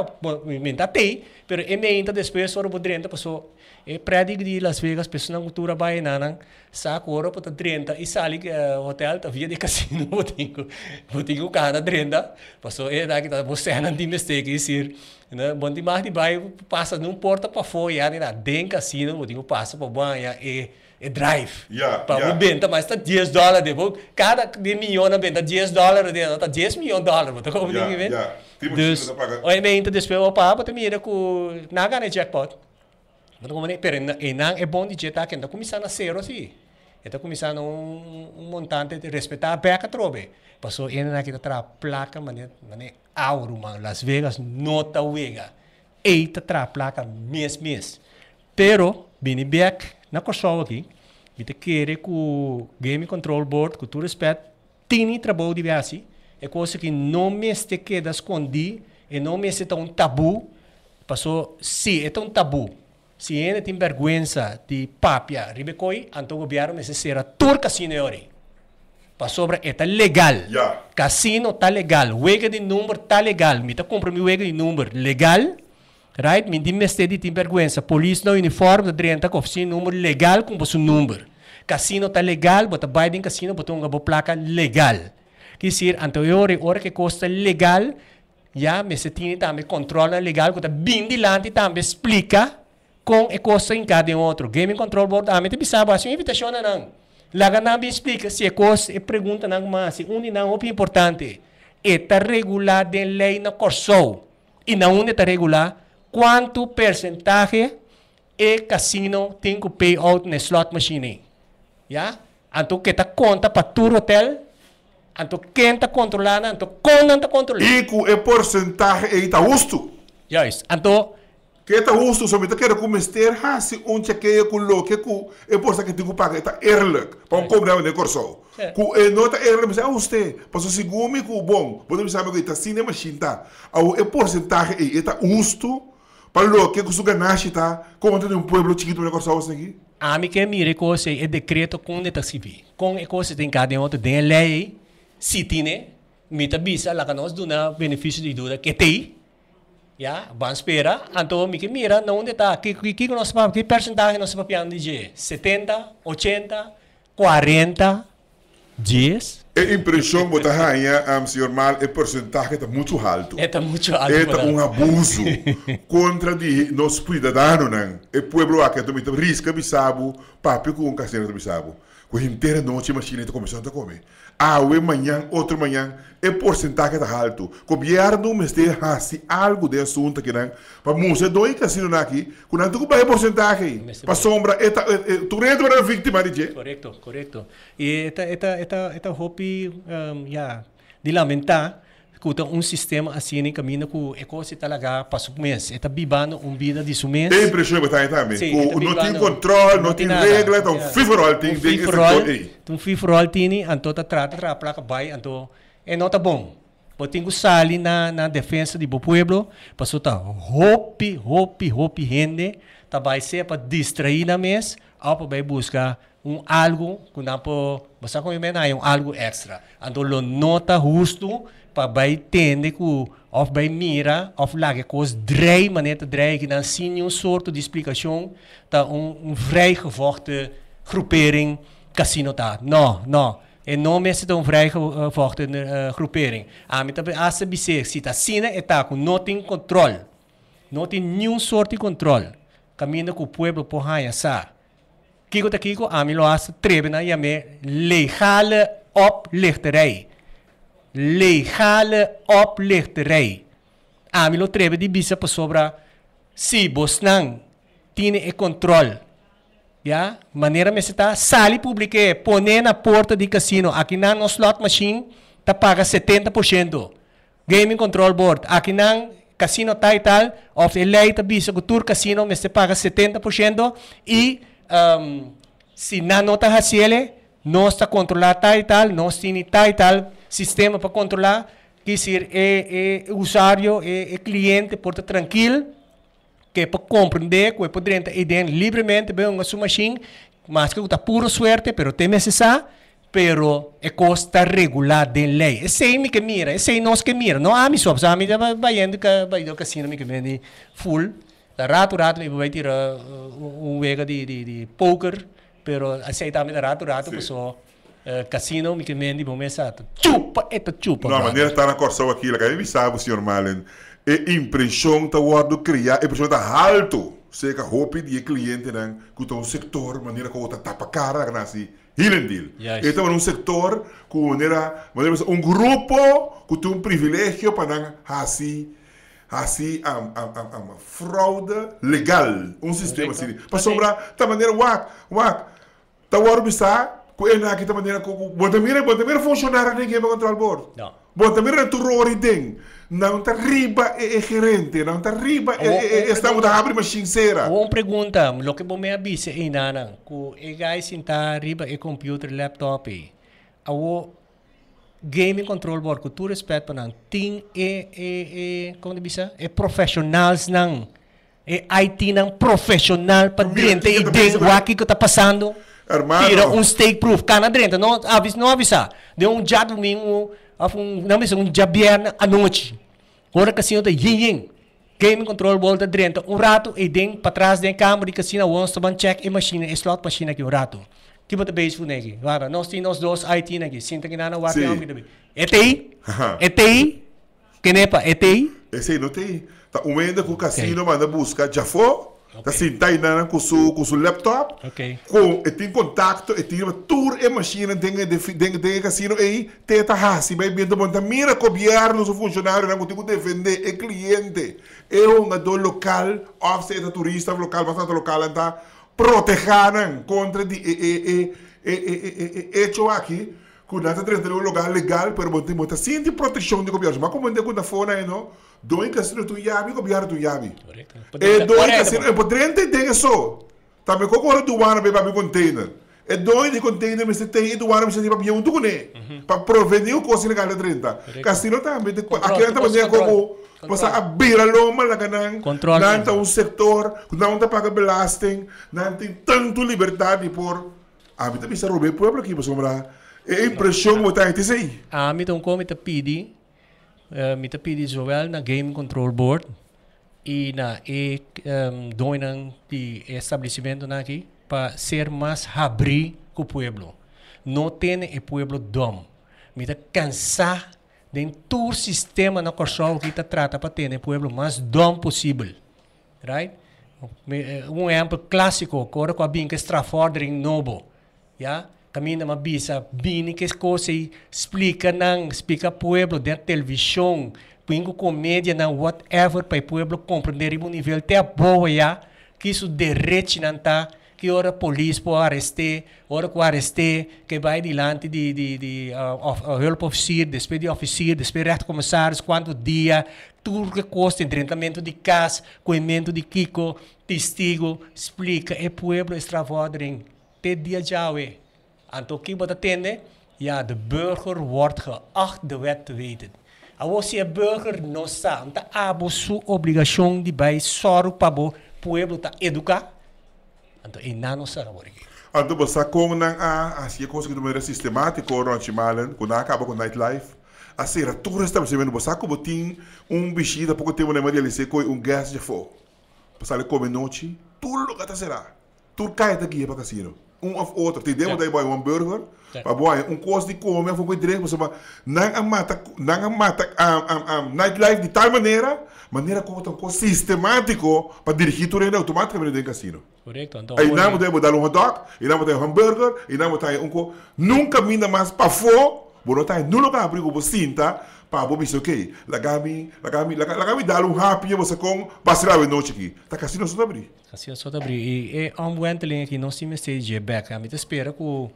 minta pay, eh, mas é menta Depois ora buta 30, paso, e prédio de Las Vegas, peso nang cultura bay nanang, sa koro buta 30, e salig uh, hotel, tá via de casino, butingo, butingo kana 30, paso, é daqui kita, buta senan eh, di mistake, isir, né, bom de mar de bairro, passa num porta para fora, e na den casino, butingo passa para banha, e é drive. Yeah, pa yeah. benta mas está 10 dólares. de bok kada de miliona benta 10 dollar de ta 10 million dollar bota ko yeah, ben. Yeah. Dus oi me inta despe o pa bota mira ku naga jackpot. Bota como ne per enang e bon di jeta que está começando a zero assim. Eta começando um, um montante de respeitar a beca trobe. Passou ena na kita tra placa mané mané auro man Las Vegas nota wega. Eita tra placa mês mês. Pero bini back na Kosovo aqui, que? quer que o Game Control Board, com todo respeito, tenha trabalho de viagem. É coisa que não me este queda escondi, e não me este um tabu. Passou, sim, é tão tabu, se ainda tem vergonha de papia, ribecoi, então o governo necessita tur casino ori. Passou para, está legal. Yeah. Casino está legal. Wega de número está legal. Me está comprando wega de número legal right? Mindim mestedi tem vergonha. Polícia não uniforme, adrienta com oficina, número legal com o número. Casino está legal, bota Biden casino, bota uma placa legal. Quer dizer, anterior, hora que custa legal, já me se tinha também controla legal, que está bem delante também explica com e custa em cada outro. Gaming Control Board também tem sabe, assim, na não. Laga não explica se é custa e pergunta não mais, se um não é importante. Está regulado em lei na Corsou. E não está regulado quanto percentagem e casino tem o payout na slot machine. Yeah? anto que está conta para tour hotel, anto quem está controlando, anto quando está controlando. E com o porcentagem está justo? Yes. Então, que está justo, só me está querendo começar se um chequeio com o que com o porcentagem que tem que pagar está errado, para um cobrar de corso. Com a nota errada, mas a você, para o segundo, com o bom, você sabe que está cinema, está, o porcentagem está justo, Pablo, que su ganache tá como de um povo chiquito de cosas aquí. A mí que mire cosa é decreto com el civil. com el cosa tem cada um uno de lei, si tiene, mita visa lá que nos da benefício de duda que te ya, van espera, então que mira, não onde tá que que que nós que percentagem nós papiando de 70, 80, 40, 10 é a impressão da rainha, am senhor Mal, É o porcentagem está muito alto. Está é, muito alto. Está é, um abuso contra de nossos cidadãos, né? O povo aqui também risca, bisabo, papi com um castelo do bisabo. Com a inteira noite, a China está começando a comer awe manhã, outro manhã, é porcentagem alto. alto. Governo me está assim ah, algo de assunto aqui, né? Para mostrar dois casinos aqui, quando tu vai porcentagem, para sombra, tu eh, eh, não é vítima de Correto, correto. E esta, esta, esta, esta hopi, esta, esta, esta, lamentar, kuta um sistema assim asini kamina ku ekosi talaga mês. Está Eta bibano vida de um mês. Tem pressão tá, tá, tá Não pressure batay tem Si, Tem no então control, é. no tem regla, ton yeah. fifrol tin um free for all tini anto ta trata tra placa bay anto não é nota bom. Botin ko sali na na defensa povo para pueblo, paso roupa, roupa, hopi hopi hende tabay para distrair na mes. Apo vai buscar um algo, quando apo, você comenta é, né? aí, um algo extra. Então, lo nota justo para vai entender que of vai mira, of laga é coisa drei maneira drei que não sim um sorte de explicação tá um, um vrijgevochten grupering, casino tá. Não, não. E não me sido assim um vrijgevochten eh, uh, eh, grupering, A ah, mim tá ah, a se biser, se tá sim né, é tá com não tem controle. Não tem nenhum sorte de controle. Caminha com o povo por sabe? Kiko të Kiko, ami loas, trebena jam e lejhale op lehterei. Lejhale op lehterei. Ami lo trebe di bisa për sobra si bosnang, tine e control, Yeah? Maneira me citar, sali publique, pone na porta di casino, aqui na no slot machine, tá paga 70%. Gaming Control Board, aqui na cassino tal e tal, of eleita bisa gutur cassino, mas você paga 70% e Um, si no notas nota raciele, no está controlada tal y tal, no tiene tal y tal sistema para controlar, Quiere decir, el eh, eh, usuario, el eh, cliente cliente, porta tranquilo, que para comprender que é para ir libremente bem, en su machine, Más que está pura suerte, pero que esa, pero es costa regular de ley. Ese es que mira, ese es nos que mira, no hay ah, me opciones, há me que ir al casino, me que full, rato-rato, eu vou tirar um vega de, de, de poker, pero da rato-rato, pessoal. Uh, casino, me que vende, bom, chupa, esta chupa. Não, maneira está na corção aqui, que ele sabe, senhor Malen. E eh, impressão está guardo criar, impressão está alto. Seca roupa de cliente, né? Que está um sector, maneira que outra tapa cara, que nasce. Hilendil. Yes. Então, um sector com maneira, maneira, um grupo que tem um privilégio para assim assim a a a uma fraude legal, um sistema assim. Para sobrar, da tá maneira, uac, uac, tá está o orbisar, com ele aqui da maneira, bom também, Botamira, também funcionário ninguém vai controlar o bordo. Bom também é terror e tem. Não está riba é, é, gerente, não está riba é, é, é estamos a abrir uma chinseira. Uma pergunta, o que me avisa aí, Nana, que o gás está riba é computer, laptop aí gaming control board ko to respect pa nang e e e kung di bisa e professionals nang e IT profissionais, professional pa drente e ding waki ko ta pasando Hermano. tira um stake proof kana drente não avis não avisa de um dia domingo não avisa um dia viernes à noite ora casino de yin yin game control board da drente um rato e ding para trás de câmera de casino once to check e machine slot machine aqui um rato kibata base fu negi wara nos ti nos dos it negi sinta kinana wa ti ambi debi etei etei kenepa etei esse não tem tá o menino com o cassino manda busca já foi Tá assim, tá ainda com o com o laptop. Ok. Com e tem contato, e tem uma tour e machine tem tem tem casino aí, tem tá hasi, vai vendo monta mira copiar nos funcionário, não tem tipo defender é cliente. É um do local, offset turista local, bastante local, tá proteger contra de, e, e, e, e e e e um lugar legal e e e e de proteção e governo mas como e e fona e e e e tu yabi e e tu yabi e e e e e e tem e também e e do e e e container e eh, e de container e e tem e do e e e e e e e para e o e legal de 30 e também aqui e e como Basta abira loma lang ka ng Control. nanta un sector, nanta paga belasting, nanta tanto liberdade por ah, a mim também pueblo aqui, você eh, lá. É impressão que tá isso aí. A mim então eh. ah, como PD pedi, eh, me te pedi Joel na Game Control Board e na e um, doinan de estabelecimento aqui para ser mais habri com pueblo. no tiene o pueblo dom. mita te dentro tur sistema na que está trata para ter no pueblo mais dom possível. Right? Um exemplo eh, clássico, agora com a binca Strafford em Novo. Yeah? Caminha uma bisa, bini que coisa explica não, explica pueblo dentro da televisão, pingo comédia na whatever, para o pueblo compreender um nível até boa, yeah? que isso derrete não está que ora a polícia pode arrestar, ora que arrestar, que vai diante de, de, de uh, uh, help officer, depois de officer, depois de comissários, quanto dia, tudo que custa, enfrentamento de casa, coimento de Kiko, testigo, explica, é pueblo extravodring, te dia jawe. Anto Kibo dat tende, ja, de burger wordt geacht de wet te weten. Als je burger não sabe, então há sua obrigação de bij zorg para o povo te tá educar, Anto inano sara borigi. Anto bosa kong nang a asia kong sa numero sistematiko ron chimalan kuna acaba com nightlife. A sera tu restabelecimento bosa como botin um bichinho da pouco tempo na Maria Lice com um gás de fogo. Passar come noite, tudo gata será. Tu cai daqui para casino. Um ou outro, te demo daí boy um burger, para boy um cos de come, vou com o direito, mas não a mata, não a mata, a nightlife de tal maneira maneira como tancou sistemático para dirigir Turenda automaticamente dentro do casino. Correto, então. Aí não podemos dar um hot dog, e não podemos um hambúrguer, e não podemos um. Nunca ainda mais para fora, não está no lugar para o sinta, para o bicho, ok, lagami, lagami, lagami, dar um rápido, você com, vacilar a noite aqui. Está casino só abrir. Casino só abrir. E é um bom que não se me seja back, a gente espera que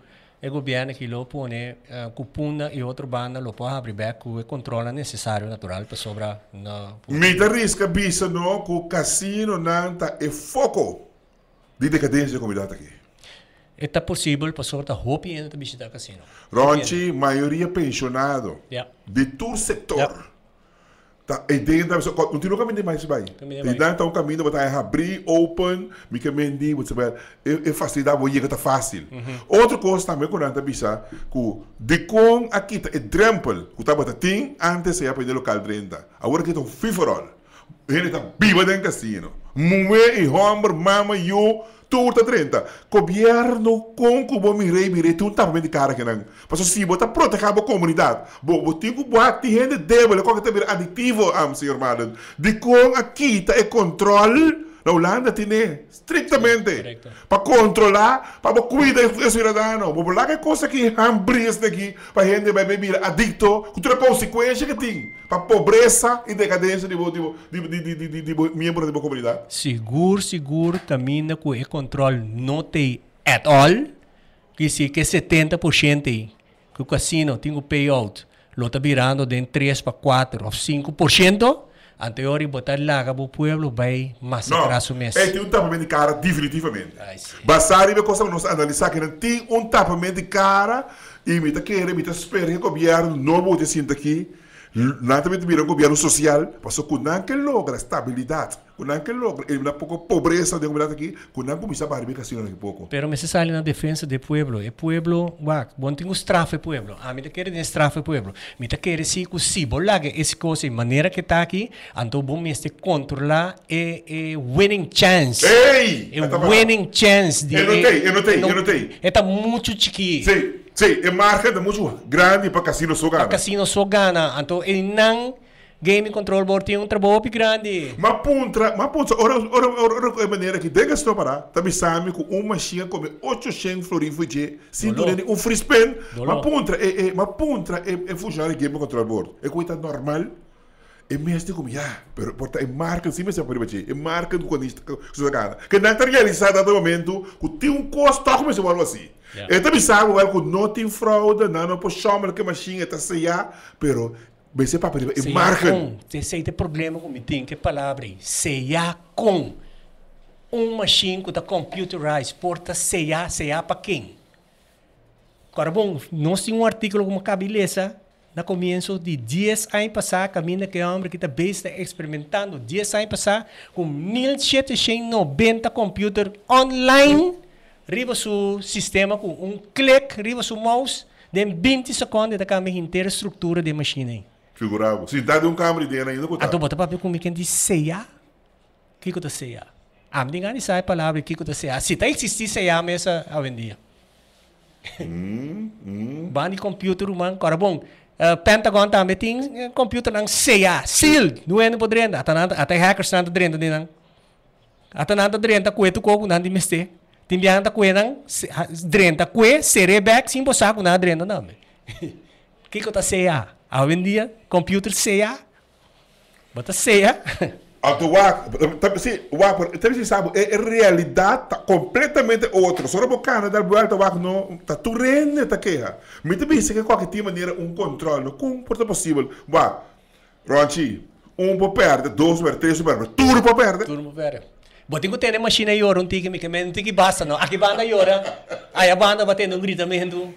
o governo que lo pone uh, eh, cupuna e outro banda lo pode abrir o controle controla necessário natural para sobra na Mita risca bisa no com cassino nanta e foco de decadência da comunidade aqui. Está possível para sobra hopi ainda visitar cassino. Ronchi, maioria pensionado yeah. de todo setor. Yeah. Tá, dentro da entenda, continua caminhando mais para aí. Entenda, então, caminho, botar errar, abrir, open, me caminhando, você vai, é, é facilidade, vou ir, que tá fácil. Uhum. Outra coisa também, quando anda bicha, que de com aqui, é drempel, que tá botando, tem, antes você ia aprender local, drenda. Agora que tá um fifarol, ele está viva dentro do casino. Mulher e homem, mama, eu, tuta 30. Gobierno concubo mi rei mi rei tu tapa de cara que não. Mas assim bota a comunidade. Bo botigo boa ti gente débil, qualquer tipo aditivo am senhor Madden. De com aqui tá é controle La Holanda tiene estrictamente sí, para controlar, para cuidar al ciudadano. Porque la cosa que hambre es de aquí, para gente va a vivir adicto, con todas la consecuencia que tiene, para pobreza y decadencia de, de, de, de, de miembros de la comunidad. Seguro, seguro, también con el control no te at all, que se que 70% que o casino tem o payout, lo está virando de 3 para 4 ou 5%, anterior e botar lá, o povo vai massacrar não, mesmo. É, tem um tapamento de cara, definitivamente. Basar e conseguimos analisar que não tem um tapamento de cara, e me está querendo, me está esperando que o governo não bote cinta aqui, nada naturalmente mira um governo social, pasó quando não que logra estabilidade, quando não que logra uma poco pobreza de comunidade aqui, quando não começa a mi assim un pouco. Pero me se sale na defesa do pueblo o pueblo, uá, bom tem strafe a mim te quer um strafe pueblo mí te quer se que se bolaga cosa coisa, maneira que tá aqui, entonces bom me este controlar e eh, e eh, winning chance. Ei! E eh, winning chance de. Eu notei, eu eu Está muito chiqui. Sim. Sim, é marca muito grande para Cassino Sogana. Para Cassino Sogana. Então, ele não... Game Control Board tem um trabalho grande. Mas puntra, mas puntra, ora, ora, ora, ora, maneira que dega se para, também sabe que uma xinha come oito florins fugir, se durante um free spin, mas puntra, é, é, mas puntra, é, é fugir de Game Control Board. É coisa normal. é mesmo como, já, ah, pero, porta, é marca, sim, mas é para aí, é marca do quando isso está Que não está realizada até o momento, que tem um custo, como se assim. Yeah. Esta bisago é que não tem fraude, não é por chamar que a machinha está saia, pero bem se papel e marca. Tem sei tem problema com tem que palavra saia com uma um machinho da computerized porta saia saia para quem? Agora bom, nós tem um artigo com uma cabeça na começo de 10 anos passar, caminha que homem que está besta experimentando 10 anos passar com 1790 computador online riba su sistema com um clique, riba su mouse, dem 20 segundos da câmera inteira estrutura da máquina. Figurado. Se dá de um câmera de ainda, coitado. Ah, tu bota papel comigo de é ceia? O que é que tu ceia? Ah, ninguém é sabe a palavra o que que tu ceia. Se tá existir ceia mesa, eu vendia. Hum, hum. Bani computer humano, cara bom. Uh, Pentagon também tem eh, computer nang ceia, seal, não é no podrenda, até até hackers não podrenda nem né, não. Até nada drenta, coito coco, não tá de mistake tinlihan ta kue nang dren ta kue sere back sim bosak na dren na name. *laughs* Kiko ta sea. Hoy en día computer sea. Bota sea. A *laughs* tu wa, se wa, também se sabe, é realidade tá completamente outra. Só o cara da Alberto wa no tá tu rende tá que. Muito bem, se que qualquer tipo maneira um controle, como porta possível. Wa. Ronchi, um para perder, dois para três para perder, tudo para perder. Tudo para Boti ko tene machine yoro unti ki mike men tiki basta no. Aki banda yora. Ai a banda batendo um grita mendo.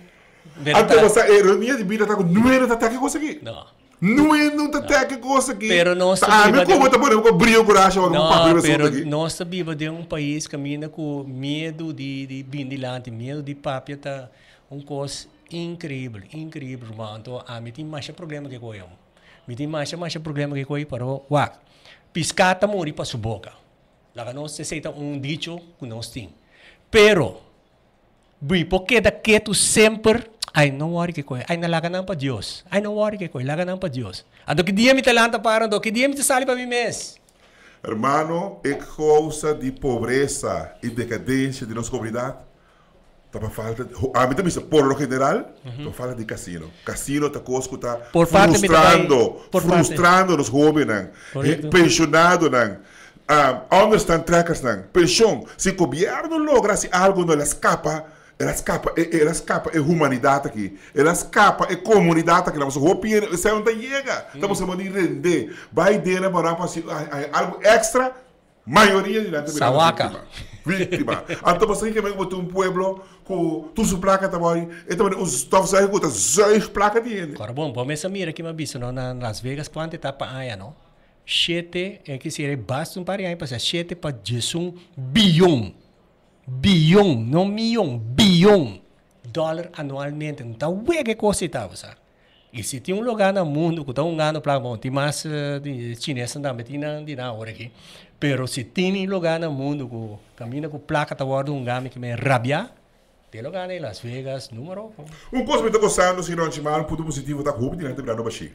Até você a ironia de vida tá com número tá que aqui Não. Número tá até que consegui. Pero nossa ah, Bíblia. como tá bom, eu brilho coragem agora com papel sobre aqui. Nossa Bíblia é um país caminha com medo de de vir de lá de medo de papia tá um cos incrível, incrível, mano. Então, a mim tem mais problema que com eu. Me tem mais mais problema que com aí para o uac. Piscata mori para sua boca. Lá não se aceita um dito que não tem. Pero, porque daqui tu sempre ay, não worry que coi. Ay, laga não pa Dios. Ay, não worry que coi. Laga na pa Dios. Ando que dia me te lanta para ando que dia me sale para mim mes. Hermano, é causa de pobreza e decadência de nossa comunidade. Tava tá falta, a mim também, por lo general, uhum. Tá falta de casino. Casino tá coisa que tá por frustrando, frustrando nos os jovens, não uh, ah, understand Trakastan, pensão, se o governo logra se algo não escapa, ela escapa, ela eh, eh, escapa é humanidade aqui, ela escapa é comunidade aqui, nós roupinha, isso é onde chega, estamos chamando de render, vai dele para algo extra, maioria de nós. Sawaka. Vítima. Então você que ter um pueblo com duas placas também, e também os dois aí, com as placas de ele. Agora bom, vamos essa mira aqui, mas isso, não, nas Vegas, quanto está para aí, não? 7, eh, kisire basung pariyain passa 7 para jesung bilhão, bilhão, não milhão, bilhão dólar anualmente. Então, o que coisa estava, sabe? E se tem um lugar no mundo que está um ano para bom, tem mais uh, eh, chineses também, tem na, tem na hora aqui. Pero se tem um lugar no mundo que caminha com placa, está guardando um game que me rabia, tem lugar em Las Vegas, número um. Um curso que está gostando, senhor Antimar, um ponto positivo da Rubi, diante do Brano Baxi.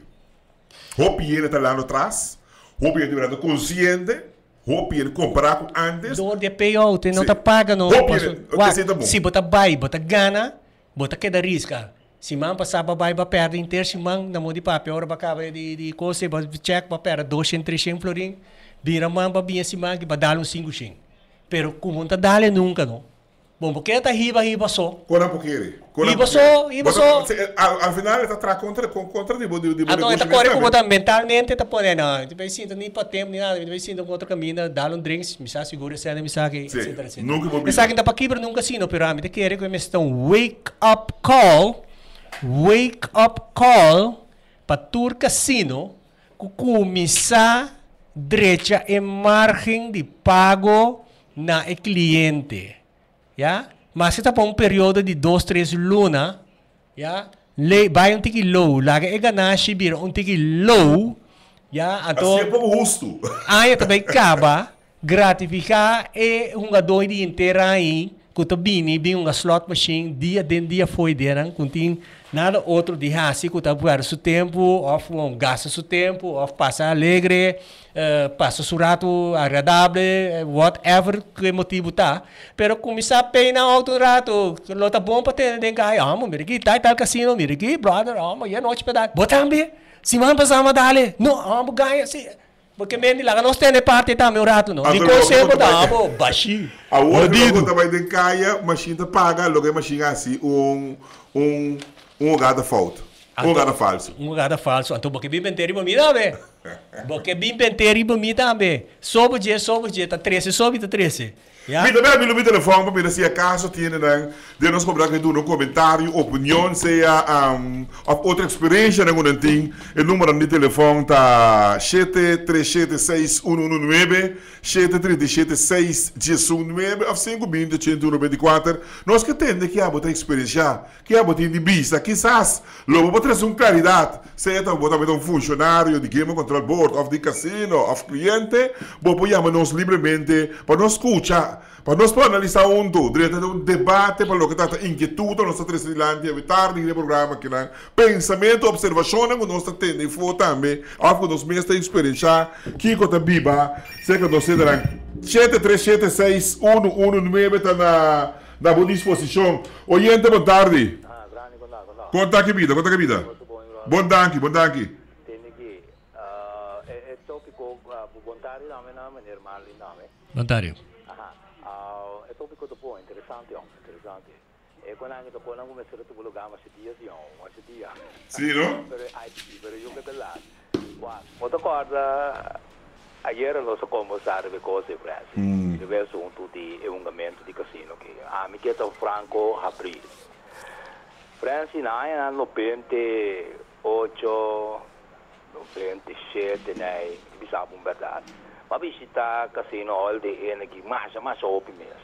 Rubi, ele está lá no trás. Hopi de verdade consciente. Hopi ele comprar antes. Dor de payout não tá paga não. Hopi tá bom. Se bota bai, bota gana, bota queda risca. Se man passava bai ba perda inteiro, se man na mão de papel, é ora bacava de de coisa, ba check ba perda dois em três em florim. Bira man ba bia se man que ba dar um cinco xing. Pero como não tá dali nunca não. Bom, porque está riba, riba só. cora Quando porque Riba só, riba só. Eh, Afinal, ele está atrás contra, contra tipo de bode tipo ah, de Então, ele está correndo como mentalmente, está podendo. De vez em quando, nem para tempo, nem nada. De vez em quando, contra caminho, dá um drink me sabe segura, se me sabe, etc, etc. Nunca vou Me sabe, está para ah, quebrar, nunca sim, no pirâmide. Quero que me estão wake up call, wake up call, para tur casino, começar direita em margem de pago na cliente. Yeah? Mas ito um periodo de 2-3 luna, yeah? Le, vai um tiki low. Laga ah, e ganashi biro um tiki low. Yeah? Ato, assim é pouco justo. Ai, também acaba gratificar e um gadoi de inteira aí kuto bini bing nga slot machine dia den dia foi derang kunting nada outro de hasi kuta buar su tempo of um gasta su tempo of passa alegre uh, eh, passa surato agradável eh, whatever que motivo tá pero começar pena outro rato lota bom para ter den gai amo ah, mira que tá tal casino mira que brother amo ah, e noite pedaço botambe simão passava dale não amo ah, ganha assim porque me ni laga nós temos parte também o rato não. Nico sempre dá, pô, baixi. A outra coisa vai de caia, machina paga, logo é machina assim, um um um lugar da falta. Um lugar falso. Um lugar falso. Então, porque bem penteri para mim também. Porque bem penteri para mim também. Sobe o dia, sobe o dia, tá 13, sobe, tá 13. Ja? Mieten, wij willen mieten telefoon, maar mieten zie je kaas tot hier en dan. Dit ons gebruik je doen een commentaar, opinion, zie je, um, of outra experiência en een ding. Het nummer aan die telefoon ta 7376119, 7376119, of 520-194. Nós que tende que há outra experiência, que há outra indivisa, quizás, logo para trazer um claridade, seja é botar bom um funcionário de Game Control Board, of de casino, of cliente, vou apoiar-nos livremente para nos escutar para nós para analisar um todo, direito de um debate para o que está inquietude, nós estamos trazendo de tarde no programa que não Pensamento, observação, que nós estamos tendo e também, algo que nós mesmos experienciar, que conta biba, sei que nós estamos 7376119 está na, na boa disposição. Oriente, boa tarde. Ah, grande, boa tarde. Conta que vida, conta que vida. Bom danke, bom danke. Ontário. kolang kung mesura tu bulu gama si dia si yang wasi dia. Si no? Pero ay eh, di pero yung kagalan. Wan mo to kada ayer lo so como sare be cose presi. Il verso un tu di e un gamento di casino che ah, a mi chiedo Franco April. Franci nae hanno pente 8 27 nei bisabun verdad. Ma visita casino all de energy, mas mas open mesmo.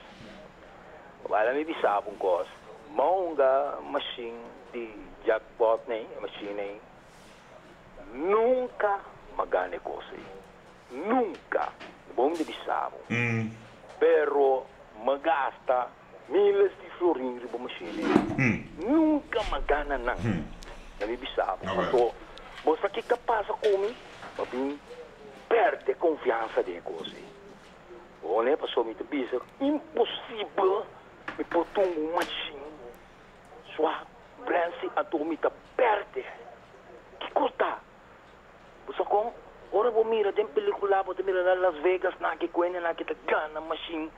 Vai lá me bisabun coisa. Monga Machine de jackpot nem Machine nem nunca maga negócio. Nunca. Bom de sabão. Mm. Hum. Pero magasta miles de florin florins bom machine. Mm. Nunca magana nada. Mm. Na bibisabo. Hum. É okay. Então, você aqui capaz comigo, mas perde confiança de negócio. Olha, passou muito bizarro. Impossível na Las Vegas na ki kwene na kita gana machine.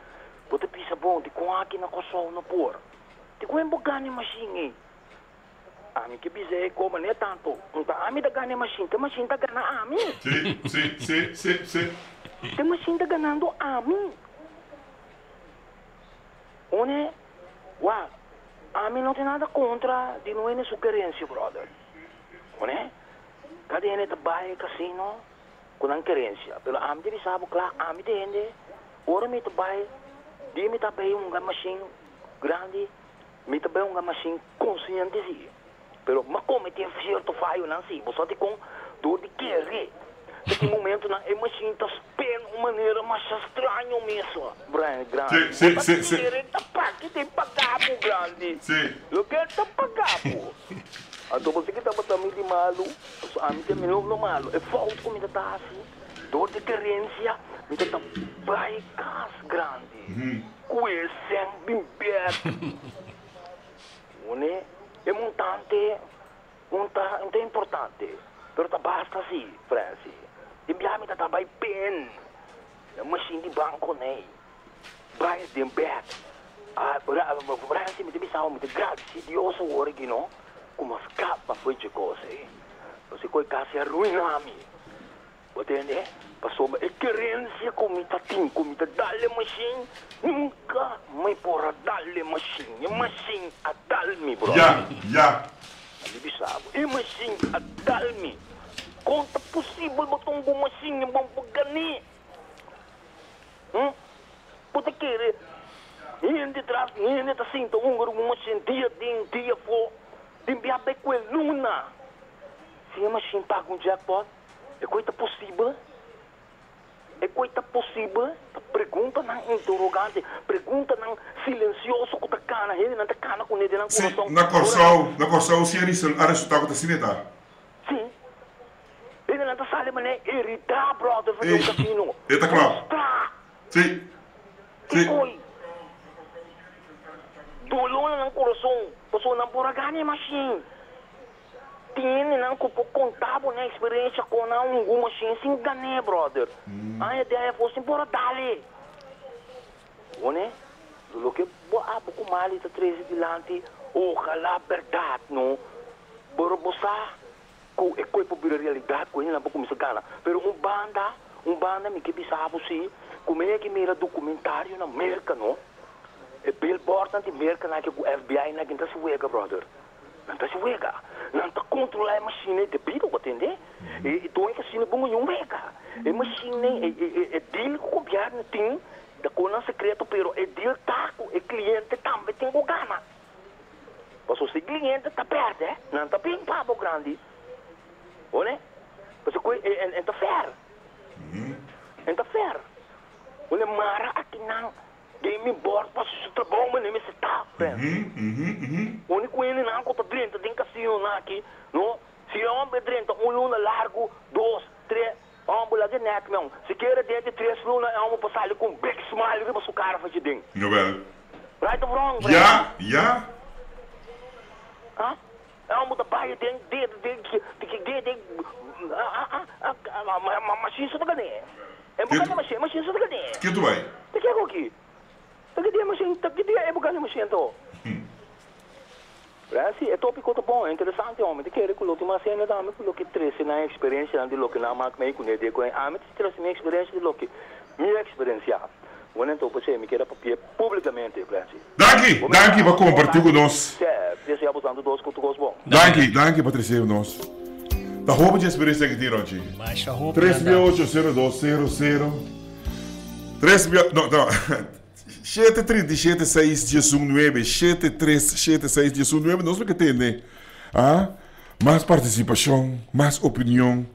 Buti pisa bon, di kwa ki na kosaw na por. te kwen bo gani hein eh. Ami que pisei eh, como nem é tanto. Então, mim da ganha machine, tem machine da tá ganha ami. Sim, sim, sim, sim, sim. Tem machine tá da a ganhando ami. One, a mim não tem nada contra de não é sugerência, brother. One, cadê ele trabalha tá casino? com a kerência. Pelo am diri sabu claro am de ende. Ora mi te bai. Di mi ta bai um machine grande. Mi te bai uma machine consciente si. Pelo ma come tem certo falho não si. só te com dor de querer. Nesse momento na é machine tá pen uma maneira mais estranha mesmo. Brian grande. Sim, sim, sim. Tá pa que tem pagabo grande. Sim. Eu quero tá pagabo. *laughs* Ato você que estava também de malo, a ah, mim melhor não malo. É falta como ainda assim, dor de querência, tá está baicas grande. Mhm. Coesem *laughs* bem perto. Une, é montante, montante é importante. Pero tá basta si, Francis. me biami tá tabay pen. Machine de banco nei. Brian Dembert. Ah, Francis, me tem missão, me tem grave, se Deus o origino como scappa queste cose. ¿eh? Non si può casi arruinami. Va bene? Passò ma esperienza come ta comita come ta dale machine. Nunca mais porra dale machine. Machine a dal-me, bro. já ele ya. sabe E machine a dal-me. Conta possível botão um bom machine, bom pagani. Hum? ¿Mm? Puta querer. Hindi tras, hindi ta sinto grupo, uma machine dia, dia, for. Dimbiabe kue luna. Se ama cinta com jackpot, é coisa possível. É coisa possível. Pergunta na interrogante, pergunta na silencioso com a cana, ele não cana com Na Corsal, o senhor é resultado da cineta? Sim. Ele não sabe, mas é irritar, brother, fazer o casino. Está claro. Sim. Sim. Dolona na coração. Pessoa não pura ganha né, sim, Tinha né, não cupo contábil né experiência com não né, alguma machine sem assim, ganhar, brother. aí hum. A ideia é fosse embora dali. né, do que boa pouco mal está três dilante, ojalá verdade, não. Borobosar ko e é, ko po bira realidad ko ina po kumisa kana pero um banda um banda mi que bisabo si kumene que mira documentário na América não eh, billboard nanti berka nake ku FBI nake ntas wega brother ntas wega nanta controlar machine de bido ko tende e to e machine bungo yung wega eh, e machine e eh, e deal ko biar ting da kona secreto pero e deal taco e cliente também tem o gana Posso se cliente tá perde, não tá bem pabo grande. Hmm. Ou né? Posso coi e é tá fair. Uhum. Tá fair. Olha mara game board pasusuta boma nem me seta friend oni kueni não ko padrinta tem que na aqui não. se é um pedrinta um luna largo dois três lá de neck meu se queira dentro três luna é um passar com big smile que passo cara faz de ding no bem right or wrong yeah yeah ah é um da baia de de de de de de ah ah ah mas isso não ganha é um bocado mas mas isso não ganha que tu vai que que é o que 그게 무슨 그게 해보가는 무슨도 Brasil é tópico to bom, eh, interessante homem, oh, de que ele colocou uma cena da homem colocou três na experiência de look na marca meio com ele eh, com a minha três na experiência de look. Minha experiência. Vou nem topo ser eh, me queira papia publicamente, Brasil. Danke, danke para compartilhar com você É, esse abusando dos com todos bom. Danke, danke Patrícia com nós. Da roupa de experiência que tirou aqui. Mas a roupa 380200 3 mil, não, não. *laughs* 73619, 73619, nós que tem, né? Ah, mais participação, mais opinião,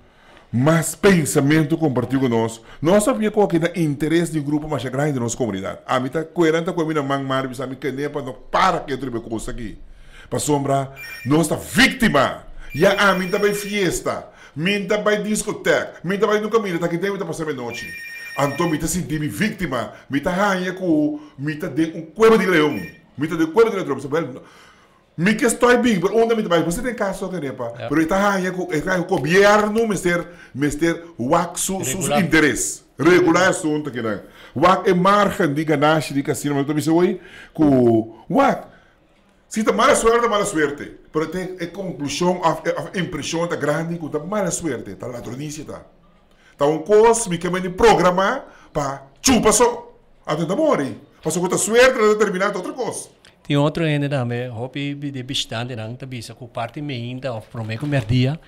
mais pensamento compartido conosco. Nós sabia qual que é o interesse do grupo mais grande da nossa comunidade. A mim está coerente com a minha mãe, Marvis, a mim para não para que eu coisa aqui. Para sombrar, nossa vítima. E a mim também fiesta, mim também discoteca, mim também no caminho, está aqui dentro para saber noite. Então, me senti-me vítima, me arranha com me de um cueva de leão, me de cueva de leão. Me questão é bem, onde me vai? Você tem caso que nepa, mas está arranha com o governo, mister, mister, o seus interesses. Regular assunto que não. O é margem de ganância de casino, mas também se oi, com o se está mala suerte, mala suerte. Pero tem a conclusão, a, a impressão está grande, que está mala suerte, está ladronice, está. Taungkos, tá mi kami ni programa pa chupa so ato da mori. passou com a suerte na determinado outra é coisa. Tem outro ainda também, hobby de bistande nang tabisa tá ko parte me ainda of merdia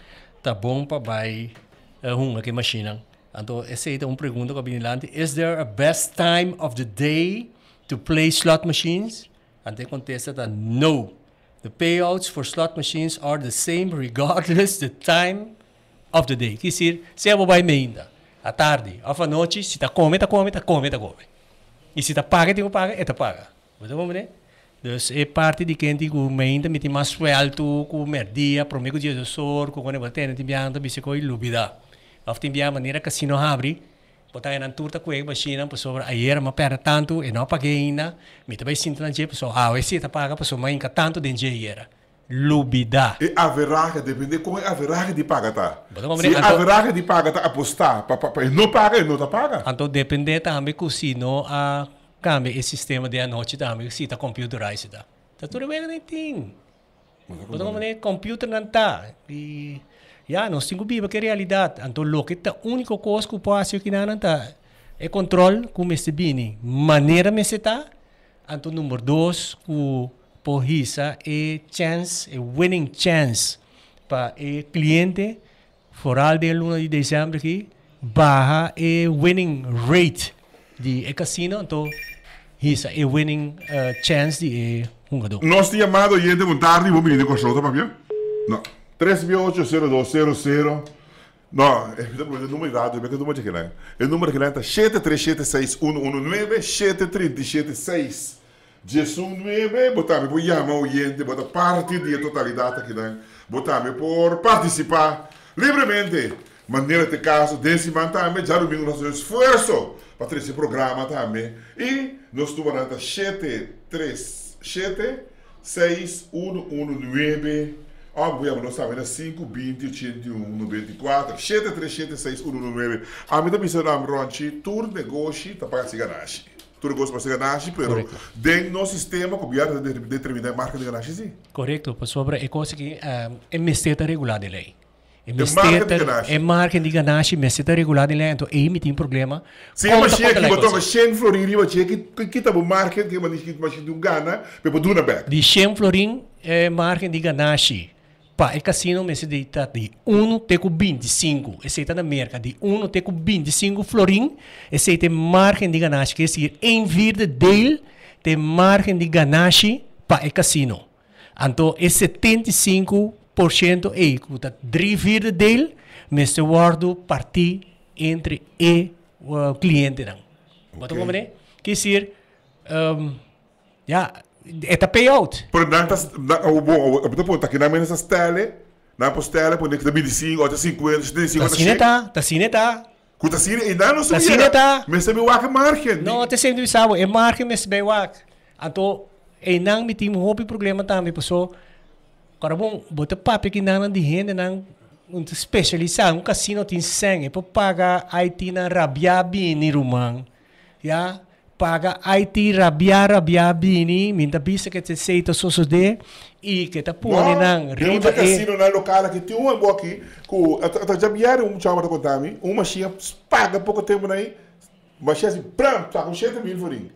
tá bom para baixar eh, hunga que machine. Então, essa é uma pergunta que eu vim Is there a best time of the day to play slot machines? And they contesta that tá, no. The payouts for slot machines are the same regardless the time of the day, quer dizer, se é o uma emenda, à tarde, à noite, se está comendo, está comendo, está comendo, está comendo E se está paga, tem que paga, é tá paga. Você vamos ver? Dus é parte de quem tem que me tem mais suelto, com merdia, prometo dia do sol, com quando bater, tem bianta, bicicó e lúbida. Of tem a maneira que se não abre, botar em turta com a ele, para pessoa, aí era uma perda tanto, e não paguei ainda, me também tá sinto na dia, pessoa, ah, esse tá paga, pessoa, mãe, tanto de dia era lubida. E haverá que depender como é haverá que de pagar tá. Se então, haverá que de pagar tá apostar, papá, pa, pa, não paga, não tá paga. Então depende também tá, que se não a cambia esse sistema de anote também tá, se tá computerized Tá. tá tudo bem nem tem. Mas como nem computer não né, tá. E já não cinco biba que realidade. Então o que tá único coisa que pode que não tá é controle com esse bini, maneira me se tá. Então número dois, o porrisa é chance, é winning chance para o cliente foral de 1 de dezembro aqui barra e winning rate de casino, então isso é winning uh, chance de jogador. Nosso chamado oyente, boa tarde, vou me com a solta, papi? Não. 380200 não, é o número errado, é o número que lá. É o número que lá está 7376 119 7376 Jesus mesmo, botar-me por llamar o gente, botar parte da totalidade aqui dentro, né? botar-me por participar livremente. Maneira de caso, desse man também, já domingo nosso esforço para ter esse programa também. E nós estamos na 737 6119 Obviamente, nós estamos na 5, 20, 81, 94, 737 6119 A mim também será um ronchi, tur negócio, tapaga tá тургоспасы ганаши pero ден sistema система кобиар determinada marca de ганаши си correcto por sobre é coisa que é mesteta regular de lei é mesteta é marca de é mesteta regular de lei então aí me um problema Sim, mas che que botou a chen florir e che que que o marca que mas que mas do gana pe poduna back de chen florin é marca de ганаши o paikasino mesidita di 1,25, eceita na merca di 1,25 florin, eceita margem de ganache, quer dizer, em vir dele, tem margem de ganache para o paikasino. Então, é 75% e cuta 3 dele, mas eu guardo partir entre e o uh, cliente. Não. Okay. Quer dizer, um, yeah, e payout. Por nan ta por ta kina mena sa stele, nan po stele por nek ta cinco, ou ta 50, 75. Ta sine ta, ta sine ta. Ku ta sine e margen. Não, te sem sabo, e margen mes be wak. Anto e nan mi problema também, paso. Cara bom, bota papi que nan di hende nan um especializado, um casino tem sangue para pagar aí tem na rabia bem rumang, já paga Haiti rabia rabia bini minta bisa que te seita soso de e que ta pone nang rita e eu na local que tem uma boa aqui com a jabiar um chama da contami uma chia paga pouco tempo naí mas chia assim pram tá com chia de mil forinho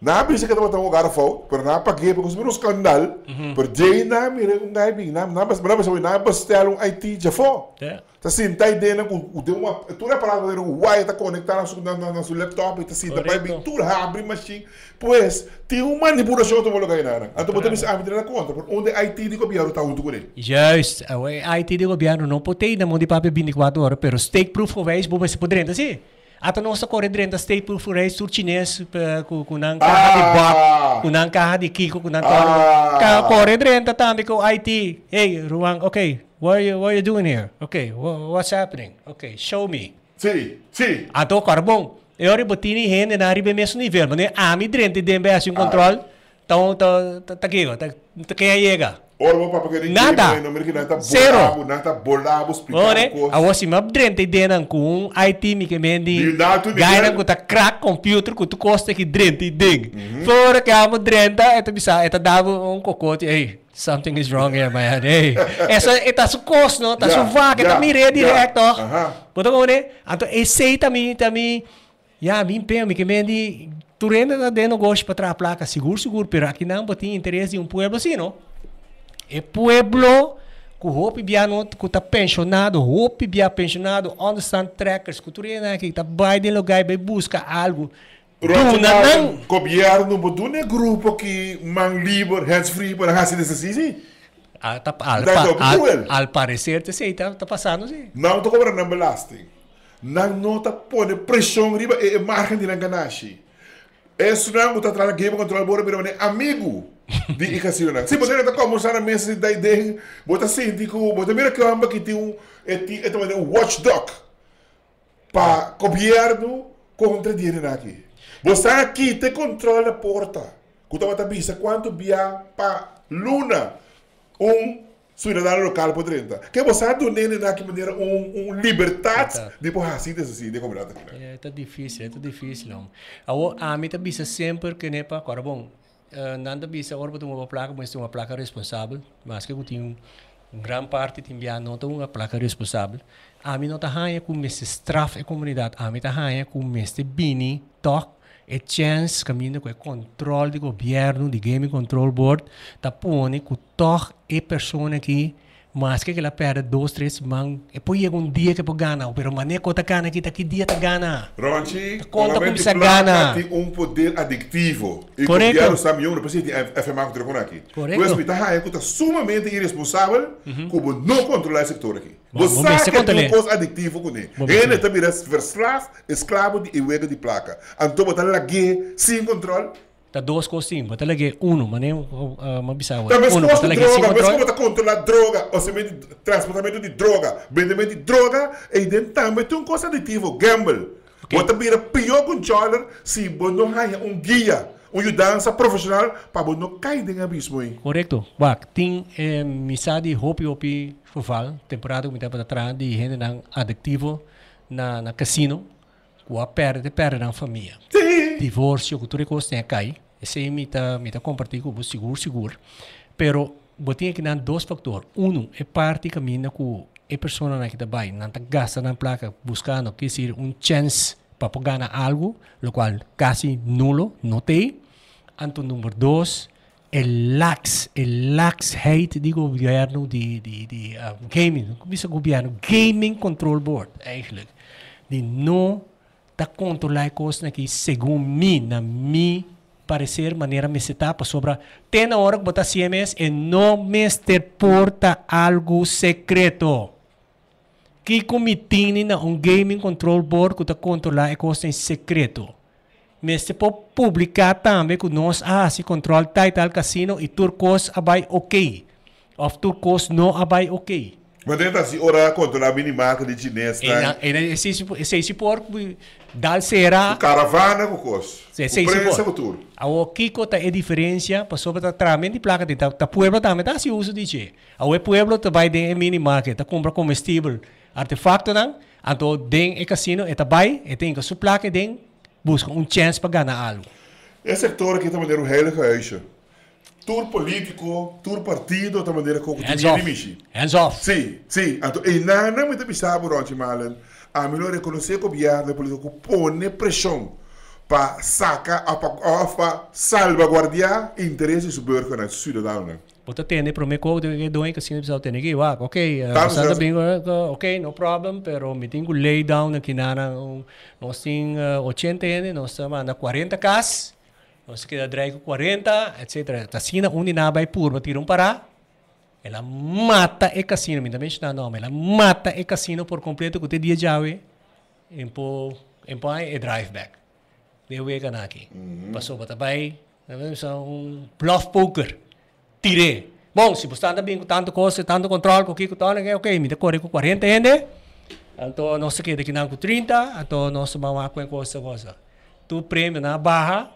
na bisa que ta botar um garfo, por na paguei porque os meus escândalo por dia na mira um gai bing na na mas na só na bastel um Haiti já fau yeah. Está assim, está ideia com uma tu a palavra era o wire está conectado na sua na seu laptop está assim, vai bem tudo abre machine, pois tem uma manipulação de lugar ainda. Então podemos abrir na conta, por onde a IT de governo está junto com ele. Just, eh, a IT de governo não pode ir na mão de papel 24 horas, pero stake proof talvez você poderia assim. Até nossa corrente stake proof race sur chinês com com não carro de ah. bot, com o carro de kiko, com não carro. Ah. Corrente também com IT. Ei, Ruan, OK, What are you, what are you doing here? Okay, what's happening? Okay, show me. sim. sì. A to carbon. E ora em hen e nari be messo nivel, né? ma ne ami ah, drente dembe assim ah. control. Então, tá tá tá que, tá tá que chega. Ora vou para porque nada. Zero. Nada bolabo explicar. Ora, a você me drente denan com IT me que mendi. Gaina com tá crack computer com tu costa que drente ding. Uhum. Fora que amo drenta, é eta bisa, eta é davo um cocote aí something is wrong here, man. Hey, essa está su não no? Está yeah, su vaga, está mire direto. Yeah. Uh-huh. como né? ne, ato essay também, também. Já vim pem, me tá que mendi turenda na deno gosto para a placa, seguro, seguro, pero aqui não tem interesse em um pueblo assim, não? É pueblo com roupa biano, que tá pensionado, roupa bia pensionado, understand trackers, cultura, né, que tá vai de lugar, vai buscar algo. Tuna nang kopyar no botune é grupo que man liber hands free para hasi dessa sisi. Ah, tá, al, pa, al, al parecer te sei tá, tá, passando sim. Não tô cobrando não belasting. Não nota põe pressão riba e, e margem de langanashi. Esse não está trazendo game control bora pero amigo de ikasilna. Se você tá como mostrar a mesa da ideia, bota síndico, você mira que amba que tem um é um watchdog para governo contra dinheiro aqui. Você aqui tem controle da porta. Quando você avisa quando via para Luna, um cidadão local por 30. Que você está dando naquela maneira um, um libertad Tá. Depois assim, assim, de cobrar. É, tá difícil, é tá difícil. Não. A mim tá bisa sempre que nem para eh, agora. Bom, nada bisa agora para uma placa, mas tem uma placa responsável, mas que eu tenho grande parte tem bia não tem uma placa responsável. A mim não tá ranha com esse strafe comunidade. A mim tá ranha com esse bini toque é chance caminho com o controle do governo, do Game Control Board, tappone tá con tutte e persone que mas que ela perde dois, três man. E depois chega um dia que ela é ganha. Mas Pero mané conta cana aqui, tá que dia ela ganha. Ronchi, conta como se ganha. Tem um poder adictivo. E Correto. E o Samuel, precisa de FMA contra o aqui. Correto. O hospital é ah, conta sumamente irresponsável uhum. como não controlar esse setor aqui. Você sabe que é um posto adictivo com ele. Ele também é escravo de e de placa. Então, botar ele aqui, sem controle ta dos cosim, bata lagi eh, uno, mane eh, uh, uh, mabisawa. Também uno, bata lagi droga, mas como ta controla droga, ou se vende transportamento de droga, vendimento de droga, e dentro também tem um coisa aditivo, gamble. Okay. Bota vira pior com choler, se bom não há um guia, um ajudança profissional para bono não cair em abismo. Eh. Correto. Bak, tem eh, misadi hopi hopi fofal temporada que para trás de gente não adictivo na na casino, com a perda, perda na família. Divórcio, cultura e coisa tem a cair. Ese me está me seguro, seguro. Pero, vos ter que dar dos factores uno es parte camina com persona pessoa que está ahí, não está gastando na placa, buscando, que decir, un chance para ganar algo, lo cual casi nulo, no te Anto número dos, el lax, el lax hate digo gobierno, de de de um, gaming, como Gaming Control Board, eigenlijk. no no está controlando na que, según mí na mi parecer, maneira me setapa sobre tem na hora que botar CMS e não me porta algo secreto. Que comitini na um gaming control board que está controlar é coisa em secreto. Mas se pode publicar também que nós, ah, se controla tal tal casino e turcos abai ok. Ou turcos não abai ok. Mas assim, ora contra mini marca de é, né? Esse tipo orco dal será... O caravana né, com cos. O preço é com tudo. O Kiko tá é diferença, passou para tramen tá de placa de tá, tá pueblo também, tá se uso de che. O é pueblo tá vai de marca, tá compra comestível, artefacto, né? Então, den é casino, é tá vai, é tem que sua placa, den busca um chance para ganhar algo. Esse setor é aqui também, mandando um relho que é tur político, tur partido, da maneira como hands off. Hands off. Sim, sim. Então, e não, não muito pensava, Roger Malen, a melhor é que é o governo político põe pressão para sacar, para salvaguardar interesses do governo na cidadão. Bota né? tende para mim que de doem que assim precisa que vá, ah, ok, está eh, bem, eh, ok, no problem, pero me tenho lay down aqui na não assim 80 anos, nós estamos na 40 eh, cas. Entonces queda drag 40, etc. vai un vai purma um para. Ela mata e casino, me também está nome. Ela mata e casino por completo que te dia já vai, po em po e eh, drive back. Deu e ganaki. Mm Passou para bai, são um bluff poker. Tirei. Bom, se você anda bem com tanto coisa, tanto controle, com o que que tá, ok, me decorei com 40 ainda. Então, não se queda aqui não com 30, então, nosso mamá com coisa, coisa. Tu prêmio na barra,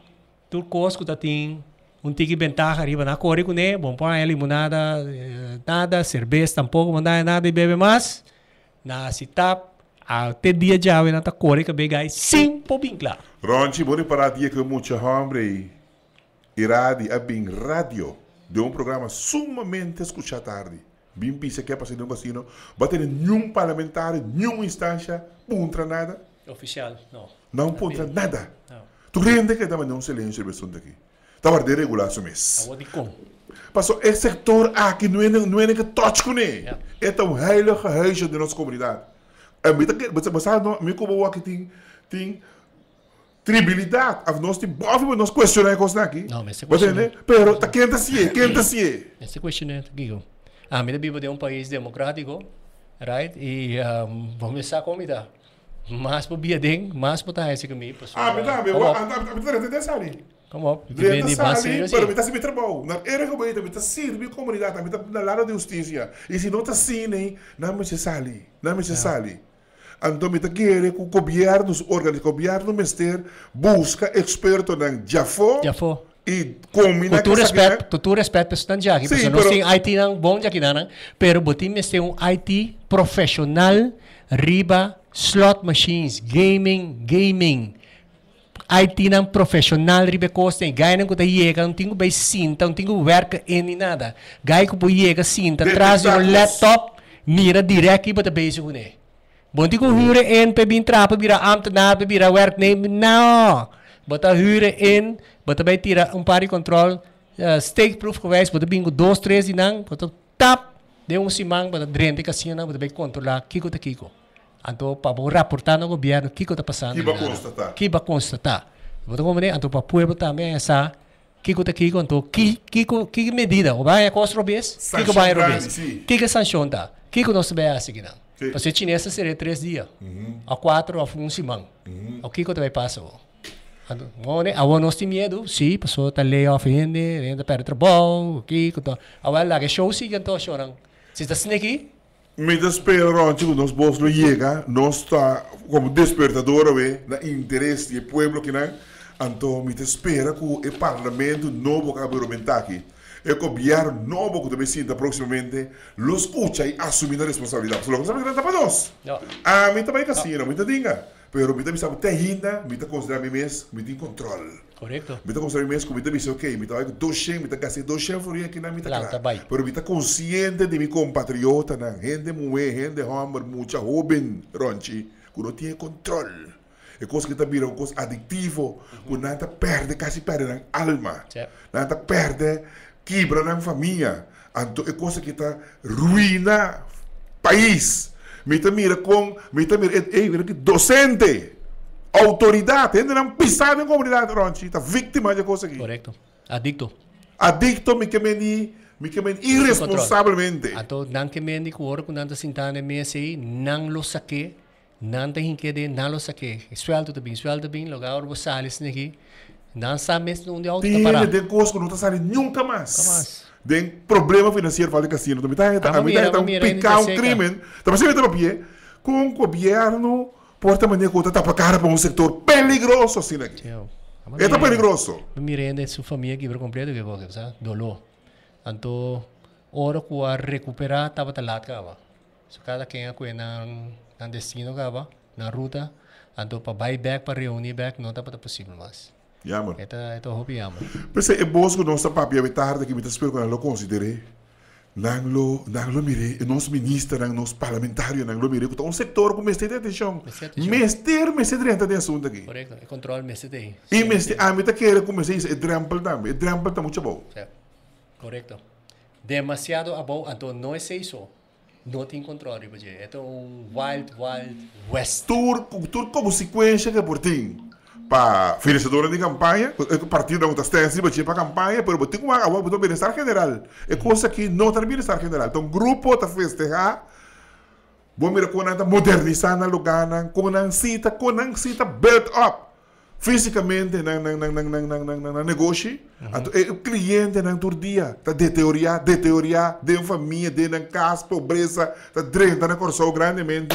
turcosco da tin um tiki ventaja arriba na corre né bom para ele eh, nada nada cerveja tampouco mandar nada e bebe mais na citap até dia de água na corre que begai sim po bingla ronchi bora para dia que mucha hombre iradi a bing radio de um programa sumamente escuchado tarde bem pisa que é passando um casino bater nenhum parlamentar nenhuma instância puntra nada oficial não não puntra nada não Tu rende que estaba en un silencio el de aquí. Estaba de regular su mes. Pastor, é sector A que não é, não é nem tóxico, né? É tão heilige huisje da nossa comunidade. É muito que você sabe, me como que tem tem tribilidade. A nós tem bove, nós questionar coisas aqui. Não, mas se questiona. Pero tá quente se é, quente se é. Se questiona, digo. A ah, minha vivo de um país democrático, right? E um, vamos começar a convidar. Mas deng, mas que me kami. Ah, bitaw, bitaw, bitaw, bitaw, bitaw, sari. Come up. Bitaw, sari, pero bitaw si trabalho. Na era ko eu bitaw sir, bi comunidade, bitaw na lado de justiça. E se não tá sine, não me se sali, não me se sali. Então, me quer que o cobiar os órgãos, o governo mester busca experto na Jafo. Jafo. E combina com respect, respeito, tu respeito para estudante aqui, porque nós tem IT não bom aqui, não, mas botim mester um IT profissional riba slot machines, gaming, gaming. IT ng professional ribe costa eh. Gai nang kuta yega não tingo bay sinta não tingo werka eni eh, nada Gai ko po yega sinta traz yung laptop mira direct iba ta base ko ne eh. bonti ko hure en pe bin trapa bira amt na pe bira werk name no bota hure en bota bay tira um pari control uh, stake proof geweest bota bingo 2 3 inang bota tap de um simang bota drente kasina bota bay controla. kiko ta kiko anto para bo raportar no governo que que está passando que ba constatar que ba constatar vou te comer anto pa pueblo também essa que que tá que anto que que que medida o vai é costro que que vai robes que que sanção tá que que nós bem assim que não você tinha essa seria três dias a quatro a um semana o que que vai passar né? Mone, awa nos ti miedo, si, paso ta lay off hindi, hindi pero que kiko to. Awa lagi show si ganto, show nang. Si ta sneki, Mientras Pedro quando nos vos não llega, não está como despertador, ve, na interés del pueblo que na, então mientras espera que o parlamento novo que abrimentar aqui, é copiar novo que também sinta proximamente, lo escucha e assume a responsabilidade. Só que sabe que não é para nós. A mim também é assim, não me entendinga. Pero mi sabe tehina, mi considera mi mes, mi en control. Correcto. Mi considera mi mes, mi dice, ok, mi estaba doce, mi casi doce euforia aquí en la mitad. Pero mi consciente de mi compatriota, na, gente mujer, gente hombre, mucha joven, ronchi, que no tiene control. É coisa que está é coisa adictiva, uhum. que nada perde, casi perde na alma. Yep. Nada perde, quebra na família. Então é coisa que está ruina país. Eh, eh, mira com ver ei docente autoridade ainda não pisava em comunidade ronchi está vítima de coisa aqui correto adicto adicto me que me me que me irresponsavelmente ato não que me ni cuor com tanta sintana me assim não lo saque, não tem que de não lo saque. suelto também suelto também logo você sales aqui não sabe mesmo onde é o de coisa que não está saindo nunca mais. Nunca mais den problema financiero vale el casino. También está, también está, un pecado, un crimen. También se mete pie con un gobierno por esta manera que está para cara para un sector peligroso, así aquí. Está peligroso. Miranda su familia aquí por completo, que cosa, ¿sabes? Dolor. Tanto oro que recuperar estaba talat cava. cada quien acuena en destino cava, en ruta, tanto para buyback, para reunir back, no está para posible más. Ja, man. Eta, eta hopi ja, man. Pese, e bos ko nosa papi awe tarde ki mita espero konan lo considere. Nang nanglo nang mire, e nos ministro, nang nos parlamentario, nang lo mire, kuta un sector ku meste te atención. Mester, meste trenta de asunto aqui. Correcto, e control mestre. te. E mestre, ah, a mita quere ku meste isso, e trampel tam, e trampel tam mucho bom. Certo. Correcto. Demasiado abo, então não é isso. Não tem controle, porque é um wild, wild west. Tur, tur como sequência que por ti para financiadora de campanha, é o partido não está acima de para campanha, mas tem uma agora do bem-estar general. É coisa que não está no bem-estar general. Então, o grupo está festejar, bom, mira, quando está modernizando a lugar, quando cita, quando cita, built up. Fisicamente, não, não, não, não, não, não, não, não, não negocio. Uhum. é O cliente na dia, está deteriorar, deteriorar, de família, de casa, pobreza, está drenando né? a coração grandemente.